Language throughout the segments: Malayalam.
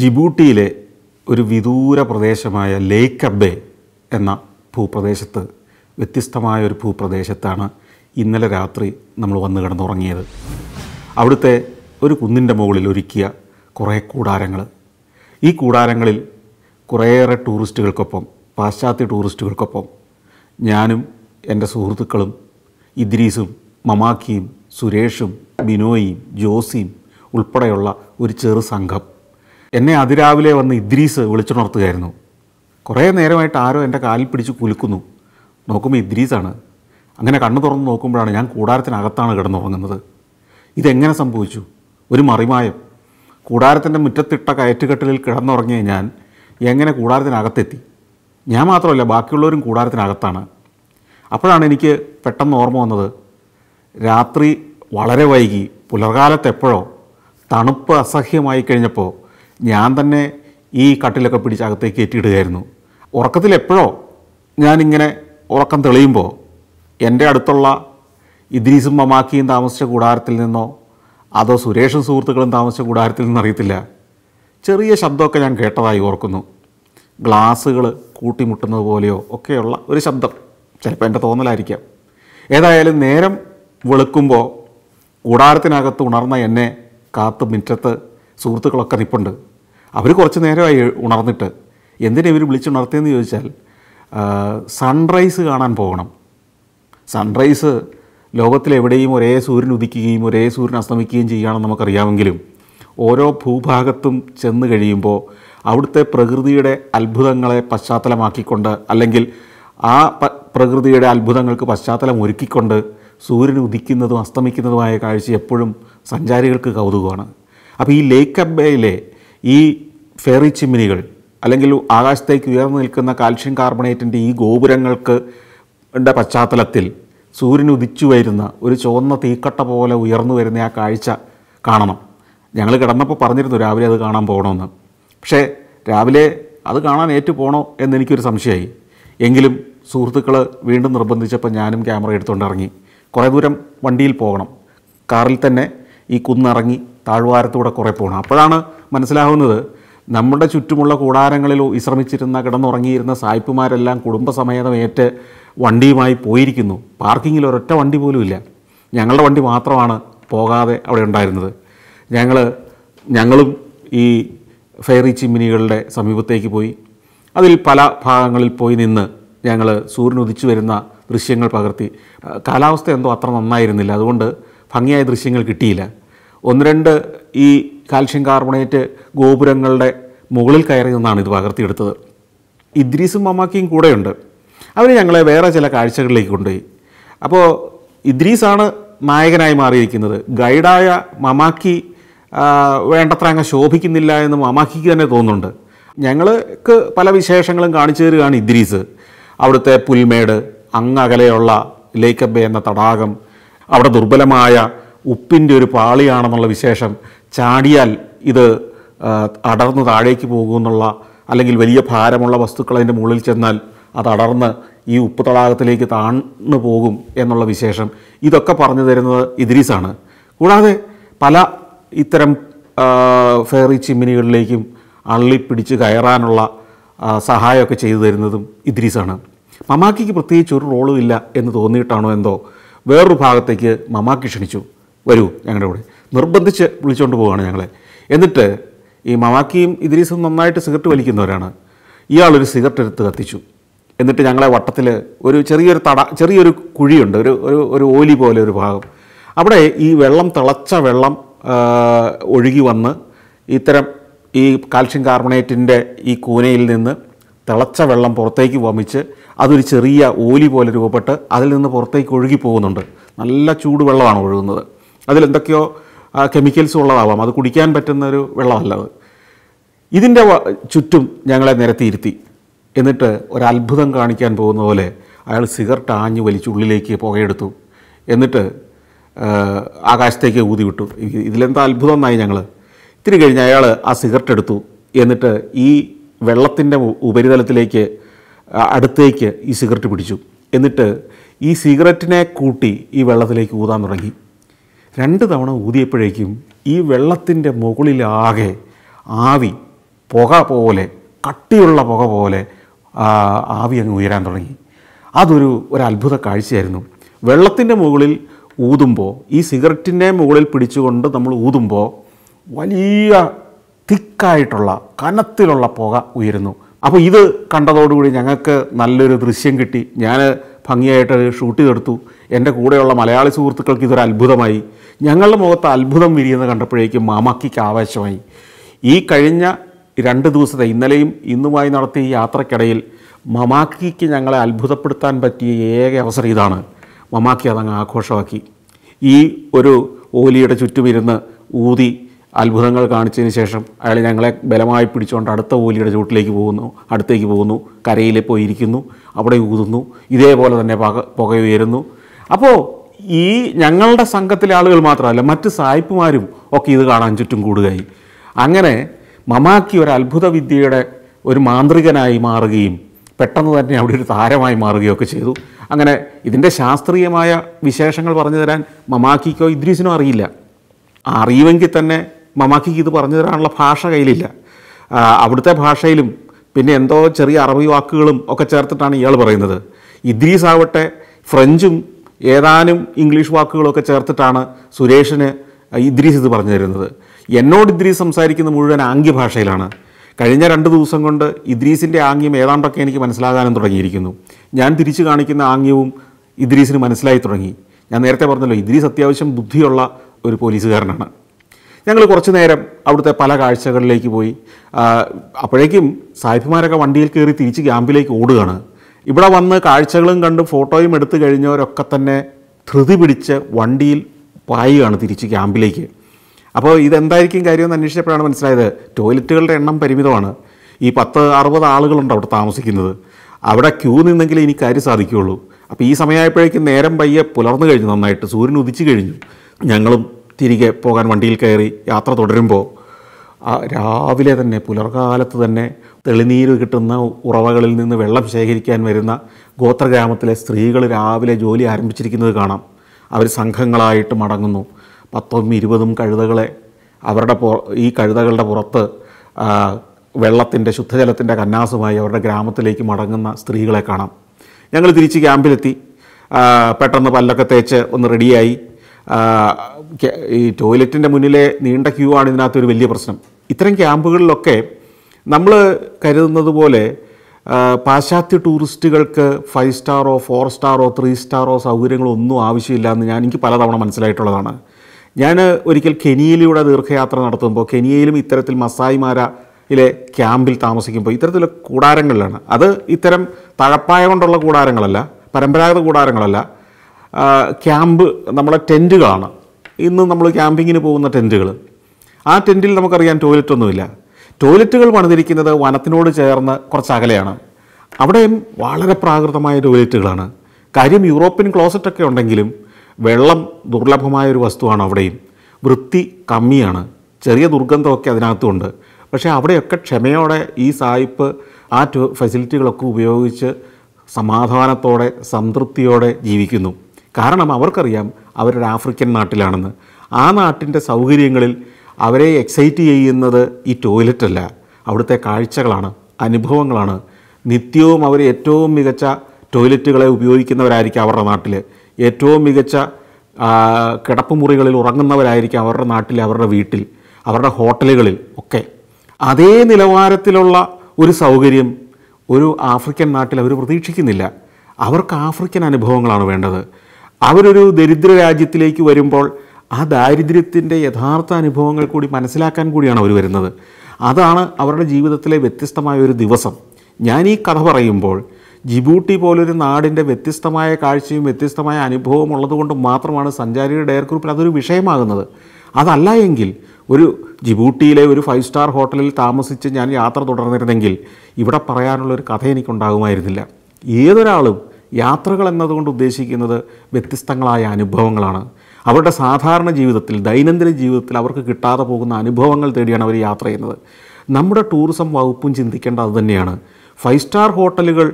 ജിബൂട്ടിയിലെ ഒരു വിദൂര പ്രദേശമായ ലേക്ക് അബ്ബെ എന്ന ഭൂപ്രദേശത്ത് വ്യത്യസ്തമായ ഒരു ഭൂപ്രദേശത്താണ് ഇന്നലെ രാത്രി നമ്മൾ വന്നു കിടന്നുറങ്ങിയത് അവിടുത്തെ ഒരു കുന്നിൻ്റെ മുകളിൽ ഒരുക്കിയ കുറേ കൂടാരങ്ങൾ ഈ കൂടാരങ്ങളിൽ കുറേയേറെ ടൂറിസ്റ്റുകൾക്കൊപ്പം പാശ്ചാത്യ ടൂറിസ്റ്റുകൾക്കൊപ്പം ഞാനും എൻ്റെ സുഹൃത്തുക്കളും ഇദ്രീസും മമാക്കിയും സുരേഷും ബിനോയിയും ജോസിയും ഉൾപ്പെടെയുള്ള ഒരു ചെറു സംഘം എന്നെ അതിരാവിലെ വന്ന് ഇദ്രീസ് വിളിച്ചുണർത്തുകയായിരുന്നു കുറേ നേരമായിട്ട് ആരോ എൻ്റെ കാലിൽ പിടിച്ച് കുലുക്കുന്നു നോക്കുമ്പോൾ ഇദ്രീസാണ് അങ്ങനെ കണ്ണു തുറന്ന് നോക്കുമ്പോഴാണ് ഞാൻ കൂടാരത്തിനകത്താണ് കിടന്നുറങ്ങുന്നത് ഇതെങ്ങനെ സംഭവിച്ചു ഒരു മറിമായം കൂടാരത്തിൻ്റെ മുറ്റത്തിട്ട കയറ്റുകെട്ടലിൽ കിടന്നുറങ്ങിയ ഞാൻ എങ്ങനെ കൂടാരത്തിനകത്തെത്തി ഞാൻ മാത്രമല്ല ബാക്കിയുള്ളവരും കൂടാരത്തിനകത്താണ് അപ്പോഴാണ് എനിക്ക് പെട്ടെന്ന് ഓർമ്മ വന്നത് രാത്രി വളരെ വൈകി പുലർകാലത്തെപ്പോഴോ തണുപ്പ് അസഹ്യമായി കഴിഞ്ഞപ്പോൾ ഞാൻ തന്നെ ഈ കട്ടിലൊക്കെ പിടിച്ച് അകത്തേക്ക് ഏറ്റിയിടുകയായിരുന്നു ഉറക്കത്തിൽ എപ്പോഴോ ഞാനിങ്ങനെ ഉറക്കം തെളിയുമ്പോൾ എൻ്റെ അടുത്തുള്ള ഇദ്രീസും മമാക്കിയും താമസിച്ച കൂടാരത്തിൽ നിന്നോ അതോ സുരേഷും സുഹൃത്തുക്കളും താമസിച്ച കൂടാരത്തിൽ നിന്നും അറിയത്തില്ല ചെറിയ ശബ്ദമൊക്കെ ഞാൻ കേട്ടതായി ഓർക്കുന്നു ഗ്ലാസ്സുകൾ കൂട്ടിമുട്ടുന്നത് പോലെയോ ഒക്കെയുള്ള ഒരു ശബ്ദം ചിലപ്പോൾ എൻ്റെ തോന്നലായിരിക്കാം ഏതായാലും നേരം വെളുക്കുമ്പോൾ കൂടാരത്തിനകത്ത് ഉണർന്ന എന്നെ കാത്ത് മിറ്റത്ത് സുഹൃത്തുക്കളൊക്കെ നിപ്പുണ്ട് അവർ കുറച്ച് നേരമായി ഉണർന്നിട്ട് എന്തിനെ ഇവർ വിളിച്ചുണർത്തിയെന്ന് ചോദിച്ചാൽ സൺറൈസ് കാണാൻ പോകണം സൺറൈസ് ലോകത്തിലെവിടെയും ഒരേ സൂര്യൻ ഉദിക്കുകയും ഒരേ സൂര്യൻ അസ്തമിക്കുകയും ചെയ്യുകയാണെന്ന് നമുക്കറിയാമെങ്കിലും ഓരോ ഭൂഭാഗത്തും ചെന്ന് കഴിയുമ്പോൾ അവിടുത്തെ പ്രകൃതിയുടെ അത്ഭുതങ്ങളെ പശ്ചാത്തലമാക്കിക്കൊണ്ട് അല്ലെങ്കിൽ ആ പ്രകൃതിയുടെ അത്ഭുതങ്ങൾക്ക് പശ്ചാത്തലം ഒരുക്കിക്കൊണ്ട് സൂര്യൻ ഉദിക്കുന്നതും അസ്തമിക്കുന്നതുമായ കാഴ്ച എപ്പോഴും സഞ്ചാരികൾക്ക് കൗതുകമാണ് അപ്പോൾ ഈ ലേക്ക് അബ്ബയിലെ ഈ ഫെറി ചിമ്മിനികൾ അല്ലെങ്കിൽ ആകാശത്തേക്ക് ഉയർന്നു നിൽക്കുന്ന കാൽഷ്യം കാർബണേറ്റിൻ്റെ ഈ ഗോപുരങ്ങൾക്ക് പശ്ചാത്തലത്തിൽ സൂര്യൻ ഉദിച്ചു വരുന്ന ഒരു ചുവന്ന തീക്കട്ട പോലെ ഉയർന്നു വരുന്ന ആ കാഴ്ച കാണണം ഞങ്ങൾ കിടന്നപ്പോൾ പറഞ്ഞിരുന്നു രാവിലെ അത് കാണാൻ പോകണമെന്ന് പക്ഷേ രാവിലെ അത് കാണാൻ ഏറ്റു പോകണോ എന്നെനിക്കൊരു സംശയമായി എങ്കിലും സുഹൃത്തുക്കൾ വീണ്ടും നിർബന്ധിച്ചപ്പോൾ ഞാനും ക്യാമറ എടുത്തുകൊണ്ട് ഇറങ്ങി കുറേ ദൂരം വണ്ടിയിൽ പോകണം കാറിൽ തന്നെ ഈ കുന്നിറങ്ങി താഴ്വാരത്തൂടെ കുറേ പോകണം അപ്പോഴാണ് മനസ്സിലാവുന്നത് നമ്മുടെ ചുറ്റുമുള്ള കൂടാരങ്ങളിൽ വിശ്രമിച്ചിരുന്ന കിടന്നുറങ്ങിയിരുന്ന സായിപ്പുമാരെല്ലാം കുടുംബസമേതമേറ്റ് വണ്ടിയുമായി പോയിരിക്കുന്നു പാർക്കിങ്ങിൽ ഒരൊറ്റ വണ്ടി പോലുമില്ല ഞങ്ങളുടെ വണ്ടി മാത്രമാണ് പോകാതെ അവിടെ ഉണ്ടായിരുന്നത് ഞങ്ങൾ ഞങ്ങളും ഈ ഫെയറി ചിമ്മിനികളുടെ സമീപത്തേക്ക് പോയി അതിൽ പല ഭാഗങ്ങളിൽ പോയി നിന്ന് ഞങ്ങൾ സൂര്യൻ ഉദിച്ചു വരുന്ന ദൃശ്യങ്ങൾ പകർത്തി കാലാവസ്ഥ എന്തോ അത്ര നന്നായിരുന്നില്ല അതുകൊണ്ട് ഭംഗിയായ ദൃശ്യങ്ങൾ കിട്ടിയില്ല ഒന്ന് രണ്ട് ഈ കാൽഷ്യം കാർബണേറ്റ് ഗോപുരങ്ങളുടെ മുകളിൽ കയറി നിന്നാണ് ഇത് പകർത്തിയെടുത്തത് ഇദ്രീസും മമാക്കിയും കൂടെയുണ്ട് അവർ ഞങ്ങളെ വേറെ ചില കാഴ്ചകളിലേക്ക് കൊണ്ടുപോയി അപ്പോൾ ഇദ്രീസാണ് നായകനായി മാറിയിരിക്കുന്നത് ഗൈഡായ മമാക്കി വേണ്ടത്ര അങ്ങ് ശോഭിക്കുന്നില്ല എന്ന് മമാക്കിക്ക് തന്നെ തോന്നുന്നുണ്ട് ഞങ്ങൾക്ക് പല വിശേഷങ്ങളും കാണിച്ചു തരികയാണ് ഇദ്രീസ് അവിടുത്തെ പുൽമേട് അങ്ങകലെയുള്ള ലേക്കബ്ബ എന്ന തടാകം അവിടെ ദുർബലമായ ഉപ്പിൻ്റെ ഒരു പാളിയാണെന്നുള്ള വിശേഷം ചാടിയാൽ ഇത് അടർന്ന് താഴേക്ക് പോകുമെന്നുള്ള അല്ലെങ്കിൽ വലിയ ഭാരമുള്ള വസ്തുക്കൾ അതിൻ്റെ മുകളിൽ ചെന്നാൽ അത് അടർന്ന് ഈ ഉപ്പ് തടാകത്തിലേക്ക് താണു പോകും എന്നുള്ള വിശേഷം ഇതൊക്കെ പറഞ്ഞു തരുന്നത് ഇദ്രീസാണ് കൂടാതെ പല ഇത്തരം ഫെയറി ചിമ്മിനികളിലേക്കും അള്ളിപ്പിടിച്ച് കയറാനുള്ള സഹായമൊക്കെ ചെയ്തു തരുന്നതും ഇദ്രീസാണ് മമാക്കിക്ക് പ്രത്യേകിച്ച് ഒരു റോളും ഇല്ല എന്ന് തോന്നിയിട്ടാണോ എന്തോ വേറൊരു ഭാഗത്തേക്ക് മമാക്കി ക്ഷണിച്ചു വരൂ ഞങ്ങളുടെ കൂടെ നിർബന്ധിച്ച് വിളിച്ചുകൊണ്ട് പോവുകയാണ് ഞങ്ങളെ എന്നിട്ട് ഈ മമാക്കിയും ഇദ്രീസും നന്നായിട്ട് സിഗരറ്റ് വലിക്കുന്നവരാണ് ഇയാളൊരു സിഗരറ്റ് എടുത്ത് കത്തിച്ചു എന്നിട്ട് ഞങ്ങളെ വട്ടത്തിൽ ഒരു ചെറിയൊരു തട ചെറിയൊരു കുഴിയുണ്ട് ഒരു ഒരു ഒരു ഓലി പോലെ ഒരു ഭാഗം അവിടെ ഈ വെള്ളം തിളച്ച വെള്ളം ഒഴുകി വന്ന് ഇത്തരം ഈ കാൽഷ്യം കാർബണേറ്റിൻ്റെ ഈ കൂനയിൽ നിന്ന് തിളച്ച വെള്ളം പുറത്തേക്ക് വമിച്ച് അതൊരു ചെറിയ ഓലി പോലെ രൂപപ്പെട്ട് അതിൽ നിന്ന് പുറത്തേക്ക് ഒഴുകി പോകുന്നുണ്ട് നല്ല ചൂടുവെള്ളമാണ് ഒഴുകുന്നത് അതിലെന്തൊക്കെയോ കെമിക്കൽസ് ഉള്ളതാവാം അത് കുടിക്കാൻ പറ്റുന്ന ഒരു വെള്ളമല്ല അത് ഇതിൻ്റെ ചുറ്റും ഞങ്ങളെ നിരത്തിയിരുത്തി എന്നിട്ട് ഒരത്ഭുതം കാണിക്കാൻ പോകുന്ന പോലെ അയാൾ സിഗരറ്റ് ആഞ്ഞു വലിച്ച് ഉള്ളിലേക്ക് പുകയെടുത്തു എന്നിട്ട് ആകാശത്തേക്ക് ഊതി വിട്ടു ഇതിലെന്താ അത്ഭുതം എന്നായി ഞങ്ങൾ ഇത്തിരി കഴിഞ്ഞ് അയാൾ ആ സിഗരറ്റ് എടുത്തു എന്നിട്ട് ഈ വെള്ളത്തിൻ്റെ ഉപരിതലത്തിലേക്ക് അടുത്തേക്ക് ഈ സിഗരറ്റ് പിടിച്ചു എന്നിട്ട് ഈ സിഗരറ്റിനെ കൂട്ടി ഈ വെള്ളത്തിലേക്ക് ഊതാൻ തുടങ്ങി രണ്ട് തവണ ഊതിയപ്പോഴേക്കും ഈ വെള്ളത്തിൻ്റെ മുകളിലാകെ ആവി പുക പോലെ കട്ടിയുള്ള പുക പോലെ ആവി അങ്ങ് ഉയരാൻ തുടങ്ങി അതൊരു ഒരു അത്ഭുത കാഴ്ചയായിരുന്നു വെള്ളത്തിൻ്റെ മുകളിൽ ഊതുമ്പോൾ ഈ സിഗരറ്റിൻ്റെ മുകളിൽ പിടിച്ചുകൊണ്ട് നമ്മൾ ഊതുമ്പോൾ വലിയ തിക്കായിട്ടുള്ള കനത്തിലുള്ള പുക ഉയരുന്നു അപ്പോൾ ഇത് കണ്ടതോടുകൂടി ഞങ്ങൾക്ക് നല്ലൊരു ദൃശ്യം കിട്ടി ഞാൻ ഭംഗിയായിട്ട് ഷൂട്ട് ചെയ്തെടുത്തു എൻ്റെ കൂടെയുള്ള മലയാളി സുഹൃത്തുക്കൾക്ക് ഇതൊരു അത്ഭുതമായി ഞങ്ങളുടെ മുഖത്ത് അത്ഭുതം വിരിയുന്നത് കണ്ടപ്പോഴേക്കും മാമാക്കിക്ക് ആവേശമായി ഈ കഴിഞ്ഞ രണ്ട് ദിവസത്തെ ഇന്നലെയും ഇന്നുമായി നടത്തിയ യാത്രക്കിടയിൽ മമാക്കിക്ക് ഞങ്ങളെ അത്ഭുതപ്പെടുത്താൻ പറ്റിയ ഏക അവസരം ഇതാണ് മമാക്കി അതങ്ങ് ആഘോഷമാക്കി ഈ ഒരു ഓലിയുടെ ചുറ്റുമിരുന്ന് ഊതി അത്ഭുതങ്ങൾ കാണിച്ചതിന് ശേഷം അയാൾ ഞങ്ങളെ ബലമായി പിടിച്ചുകൊണ്ട് അടുത്ത ഓലിയുടെ ചൂട്ടിലേക്ക് പോകുന്നു അടുത്തേക്ക് പോകുന്നു കരയിൽ പോയിരിക്കുന്നു അവിടെ ഊതുന്നു ഇതേപോലെ തന്നെ പക പുക ഉയരുന്നു അപ്പോൾ ഈ ഞങ്ങളുടെ സംഘത്തിലെ ആളുകൾ മാത്രമല്ല മറ്റ് സായിപ്പുമാരും ഒക്കെ ഇത് കാണാൻ ചുറ്റും കൂടുകയായി അങ്ങനെ മമാക്കി ഒരു അത്ഭുത വിദ്യയുടെ ഒരു മാന്ത്രികനായി മാറുകയും പെട്ടെന്ന് തന്നെ അവിടെ ഒരു താരമായി ഒക്കെ ചെയ്തു അങ്ങനെ ഇതിൻ്റെ ശാസ്ത്രീയമായ വിശേഷങ്ങൾ പറഞ്ഞു തരാൻ മമാക്കിക്കോ ഇദ്രീസിനോ അറിയില്ല അറിയുമെങ്കിൽ തന്നെ മമാക്കിക്ക് ഇത് പറഞ്ഞു തരാനുള്ള ഭാഷ കയ്യിലില്ല അവിടുത്തെ ഭാഷയിലും പിന്നെ എന്തോ ചെറിയ അറബി വാക്കുകളും ഒക്കെ ചേർത്തിട്ടാണ് ഇയാൾ പറയുന്നത് ഇദ്രീസ് ആവട്ടെ ഫ്രഞ്ചും ഏതാനും ഇംഗ്ലീഷ് വാക്കുകളൊക്കെ ചേർത്തിട്ടാണ് സുരേഷിന് ഇദ്രീസ് ഇത് പറഞ്ഞു തരുന്നത് എന്നോട് ഇദ്രീസ് സംസാരിക്കുന്ന മുഴുവൻ ആംഗ്യഭാഷയിലാണ് കഴിഞ്ഞ രണ്ട് ദിവസം കൊണ്ട് ഇദ്രീസിൻ്റെ ആംഗ്യം ഏതാണ്ടൊക്കെ എനിക്ക് മനസ്സിലാകാനും തുടങ്ങിയിരിക്കുന്നു ഞാൻ തിരിച്ചു കാണിക്കുന്ന ആംഗ്യവും ഇദ്രീസിന് മനസ്സിലായി തുടങ്ങി ഞാൻ നേരത്തെ പറഞ്ഞല്ലോ ഇദ്രീസ് അത്യാവശ്യം ബുദ്ധിയുള്ള ഒരു പോലീസുകാരനാണ് ഞങ്ങൾ കുറച്ച് നേരം അവിടുത്തെ പല കാഴ്ചകളിലേക്ക് പോയി അപ്പോഴേക്കും സാഹിബ്മാരൊക്കെ വണ്ടിയിൽ കയറി തിരിച്ച് ക്യാമ്പിലേക്ക് ഓടുകയാണ് ഇവിടെ വന്ന് കാഴ്ചകളും കണ്ട് ഫോട്ടോയും എടുത്തു കഴിഞ്ഞവരൊക്കെ തന്നെ ധൃതി പിടിച്ച് വണ്ടിയിൽ പായുകയാണ് തിരിച്ച് ക്യാമ്പിലേക്ക് അപ്പോൾ ഇതെന്തായിരിക്കും കാര്യമെന്ന് അന്വേഷിച്ചപ്പോഴാണ് മനസ്സിലായത് ടോയ്ലറ്റുകളുടെ എണ്ണം പരിമിതമാണ് ഈ പത്ത് അറുപത് ആളുകളുണ്ട് അവിടെ താമസിക്കുന്നത് അവിടെ ക്യൂ നിന്നെങ്കിൽ ഇനി കാര്യം സാധിക്കുകയുള്ളൂ അപ്പോൾ ഈ സമയമായപ്പോഴേക്കും നേരം പയ്യെ പുലർന്നു കഴിഞ്ഞു നന്നായിട്ട് സൂര്യൻ ഉദിച്ചു കഴിഞ്ഞു ഞങ്ങളും തിരികെ പോകാൻ വണ്ടിയിൽ കയറി യാത്ര തുടരുമ്പോൾ രാവിലെ തന്നെ പുലർകാലത്ത് തന്നെ തെളിനീര് കിട്ടുന്ന ഉറവകളിൽ നിന്ന് വെള്ളം ശേഖരിക്കാൻ വരുന്ന ഗോത്രഗ്രാമത്തിലെ സ്ത്രീകൾ രാവിലെ ജോലി ആരംഭിച്ചിരിക്കുന്നത് കാണാം അവർ സംഘങ്ങളായിട്ട് മടങ്ങുന്നു പത്തും ഇരുപതും കഴുതകളെ അവരുടെ ഈ കഴുതകളുടെ പുറത്ത് വെള്ളത്തിൻ്റെ ശുദ്ധജലത്തിൻ്റെ കന്നാസുമായി അവരുടെ ഗ്രാമത്തിലേക്ക് മടങ്ങുന്ന സ്ത്രീകളെ കാണാം ഞങ്ങൾ തിരിച്ച് ക്യാമ്പിലെത്തി പെട്ടെന്ന് പല്ലൊക്കെ തേച്ച് ഒന്ന് റെഡിയായി ഈ ടോയ്ലറ്റിൻ്റെ മുന്നിലെ നീണ്ട ക്യൂ ആണ് ഇതിനകത്തൊരു വലിയ പ്രശ്നം ഇത്തരം ക്യാമ്പുകളിലൊക്കെ നമ്മൾ കരുതുന്നത് പോലെ പാശ്ചാത്യ ടൂറിസ്റ്റുകൾക്ക് ഫൈവ് സ്റ്റാറോ ഫോർ സ്റ്റാറോ ത്രീ സ്റ്റാറോ സൗകര്യങ്ങളോ ഒന്നും ആവശ്യമില്ല എന്ന് ഞാൻ എനിക്ക് പലതവണ മനസ്സിലായിട്ടുള്ളതാണ് ഞാൻ ഒരിക്കൽ കെനിയയിലൂടെ ദീർഘയാത്ര നടത്തുമ്പോൾ കെനിയയിലും ഇത്തരത്തിൽ മസായിമാരയിലെ ക്യാമ്പിൽ താമസിക്കുമ്പോൾ ഇത്തരത്തിലെ കൂടാരങ്ങളിലാണ് അത് ഇത്തരം തഴപ്പായ കൊണ്ടുള്ള കൂടാരങ്ങളല്ല പരമ്പരാഗത കൂടാരങ്ങളല്ല ക്യാമ്പ് നമ്മളെ ടെൻറ്റുകളാണ് ഇന്ന് നമ്മൾ ക്യാമ്പിങ്ങിന് പോകുന്ന ടെൻറ്റുകൾ ആ ടെൻറ്റിൽ നമുക്കറിയാം ഒന്നുമില്ല ടോയ്ലറ്റുകൾ പണിതിരിക്കുന്നത് വനത്തിനോട് ചേർന്ന് കുറച്ച് അകലെയാണ് അവിടെയും വളരെ പ്രാകൃതമായ ടോയ്ലറ്റുകളാണ് കാര്യം യൂറോപ്യൻ ക്ലോസറ്റൊക്കെ ഉണ്ടെങ്കിലും വെള്ളം ദുർലഭമായ ഒരു വസ്തുവാണ് അവിടെയും വൃത്തി കമ്മിയാണ് ചെറിയ ദുർഗന്ധമൊക്കെ അതിനകത്തുണ്ട് പക്ഷേ അവിടെയൊക്കെ ക്ഷമയോടെ ഈ സായിപ്പ് ആ ഫെസിലിറ്റികളൊക്കെ ഉപയോഗിച്ച് സമാധാനത്തോടെ സംതൃപ്തിയോടെ ജീവിക്കുന്നു കാരണം അവർക്കറിയാം അവരുടെ ആഫ്രിക്കൻ നാട്ടിലാണെന്ന് ആ നാട്ടിൻ്റെ സൗകര്യങ്ങളിൽ അവരെ എക്സൈറ്റ് ചെയ്യുന്നത് ഈ ടോയ്ലറ്റല്ല അവിടുത്തെ കാഴ്ചകളാണ് അനുഭവങ്ങളാണ് നിത്യവും അവർ ഏറ്റവും മികച്ച ടോയ്ലറ്റുകളെ ഉപയോഗിക്കുന്നവരായിരിക്കും അവരുടെ നാട്ടിൽ ഏറ്റവും മികച്ച കിടപ്പുമുറികളിൽ ഉറങ്ങുന്നവരായിരിക്കും അവരുടെ നാട്ടിൽ അവരുടെ വീട്ടിൽ അവരുടെ ഹോട്ടലുകളിൽ ഒക്കെ അതേ നിലവാരത്തിലുള്ള ഒരു സൗകര്യം ഒരു ആഫ്രിക്കൻ നാട്ടിൽ അവർ പ്രതീക്ഷിക്കുന്നില്ല അവർക്ക് ആഫ്രിക്കൻ അനുഭവങ്ങളാണ് വേണ്ടത് അവരൊരു ദരിദ്ര രാജ്യത്തിലേക്ക് വരുമ്പോൾ ആ ദാരിദ്ര്യത്തിൻ്റെ യഥാർത്ഥ അനുഭവങ്ങൾ കൂടി മനസ്സിലാക്കാൻ കൂടിയാണ് അവർ വരുന്നത് അതാണ് അവരുടെ ജീവിതത്തിലെ വ്യത്യസ്തമായ ഒരു ദിവസം ഞാൻ ഈ കഥ പറയുമ്പോൾ ജിബൂട്ടി പോലൊരു നാടിൻ്റെ വ്യത്യസ്തമായ കാഴ്ചയും വ്യത്യസ്തമായ അനുഭവവും ഉള്ളതുകൊണ്ട് മാത്രമാണ് സഞ്ചാരിയുടെ ഡയർ ഗ്രൂപ്പിൽ അതൊരു വിഷയമാകുന്നത് അതല്ല എങ്കിൽ ഒരു ജിബൂട്ടിയിലെ ഒരു ഫൈവ് സ്റ്റാർ ഹോട്ടലിൽ താമസിച്ച് ഞാൻ യാത്ര തുടർന്നിരുന്നെങ്കിൽ ഇവിടെ പറയാനുള്ളൊരു കഥ എനിക്കുണ്ടാകുമായിരുന്നില്ല ഏതൊരാളും യാത്രകൾ എന്നതുകൊണ്ട് ഉദ്ദേശിക്കുന്നത് വ്യത്യസ്തങ്ങളായ അനുഭവങ്ങളാണ് അവരുടെ സാധാരണ ജീവിതത്തിൽ ദൈനംദിന ജീവിതത്തിൽ അവർക്ക് കിട്ടാതെ പോകുന്ന അനുഭവങ്ങൾ തേടിയാണ് അവർ യാത്ര ചെയ്യുന്നത് നമ്മുടെ ടൂറിസം വകുപ്പും ചിന്തിക്കേണ്ട അത് തന്നെയാണ് ഫൈവ് സ്റ്റാർ ഹോട്ടലുകൾ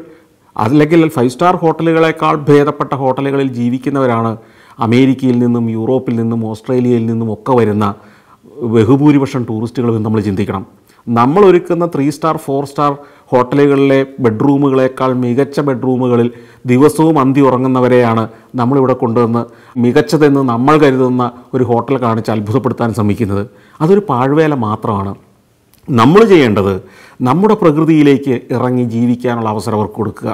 അല്ലെങ്കിൽ ഫൈവ് സ്റ്റാർ ഹോട്ടലുകളെക്കാൾ ഭേദപ്പെട്ട ഹോട്ടലുകളിൽ ജീവിക്കുന്നവരാണ് അമേരിക്കയിൽ നിന്നും യൂറോപ്പിൽ നിന്നും ഓസ്ട്രേലിയയിൽ നിന്നും ഒക്കെ വരുന്ന ബഹുഭൂരിപക്ഷം ടൂറിസ്റ്റുകളും നമ്മൾ ചിന്തിക്കണം നമ്മൾ ഒരുക്കുന്ന ത്രീ സ്റ്റാർ ഫോർ സ്റ്റാർ ഹോട്ടലുകളിലെ ബെഡ്റൂമുകളേക്കാൾ മികച്ച ബെഡ്റൂമുകളിൽ ദിവസവും അന്തി ഉറങ്ങുന്നവരെയാണ് നമ്മളിവിടെ കൊണ്ടുവന്ന് മികച്ചതെന്ന് നമ്മൾ കരുതുന്ന ഒരു ഹോട്ടൽ കാണിച്ച് അത്ഭുതപ്പെടുത്താൻ ശ്രമിക്കുന്നത് അതൊരു പാഴ്വേല മാത്രമാണ് നമ്മൾ ചെയ്യേണ്ടത് നമ്മുടെ പ്രകൃതിയിലേക്ക് ഇറങ്ങി ജീവിക്കാനുള്ള അവസരം അവർക്ക് കൊടുക്കുക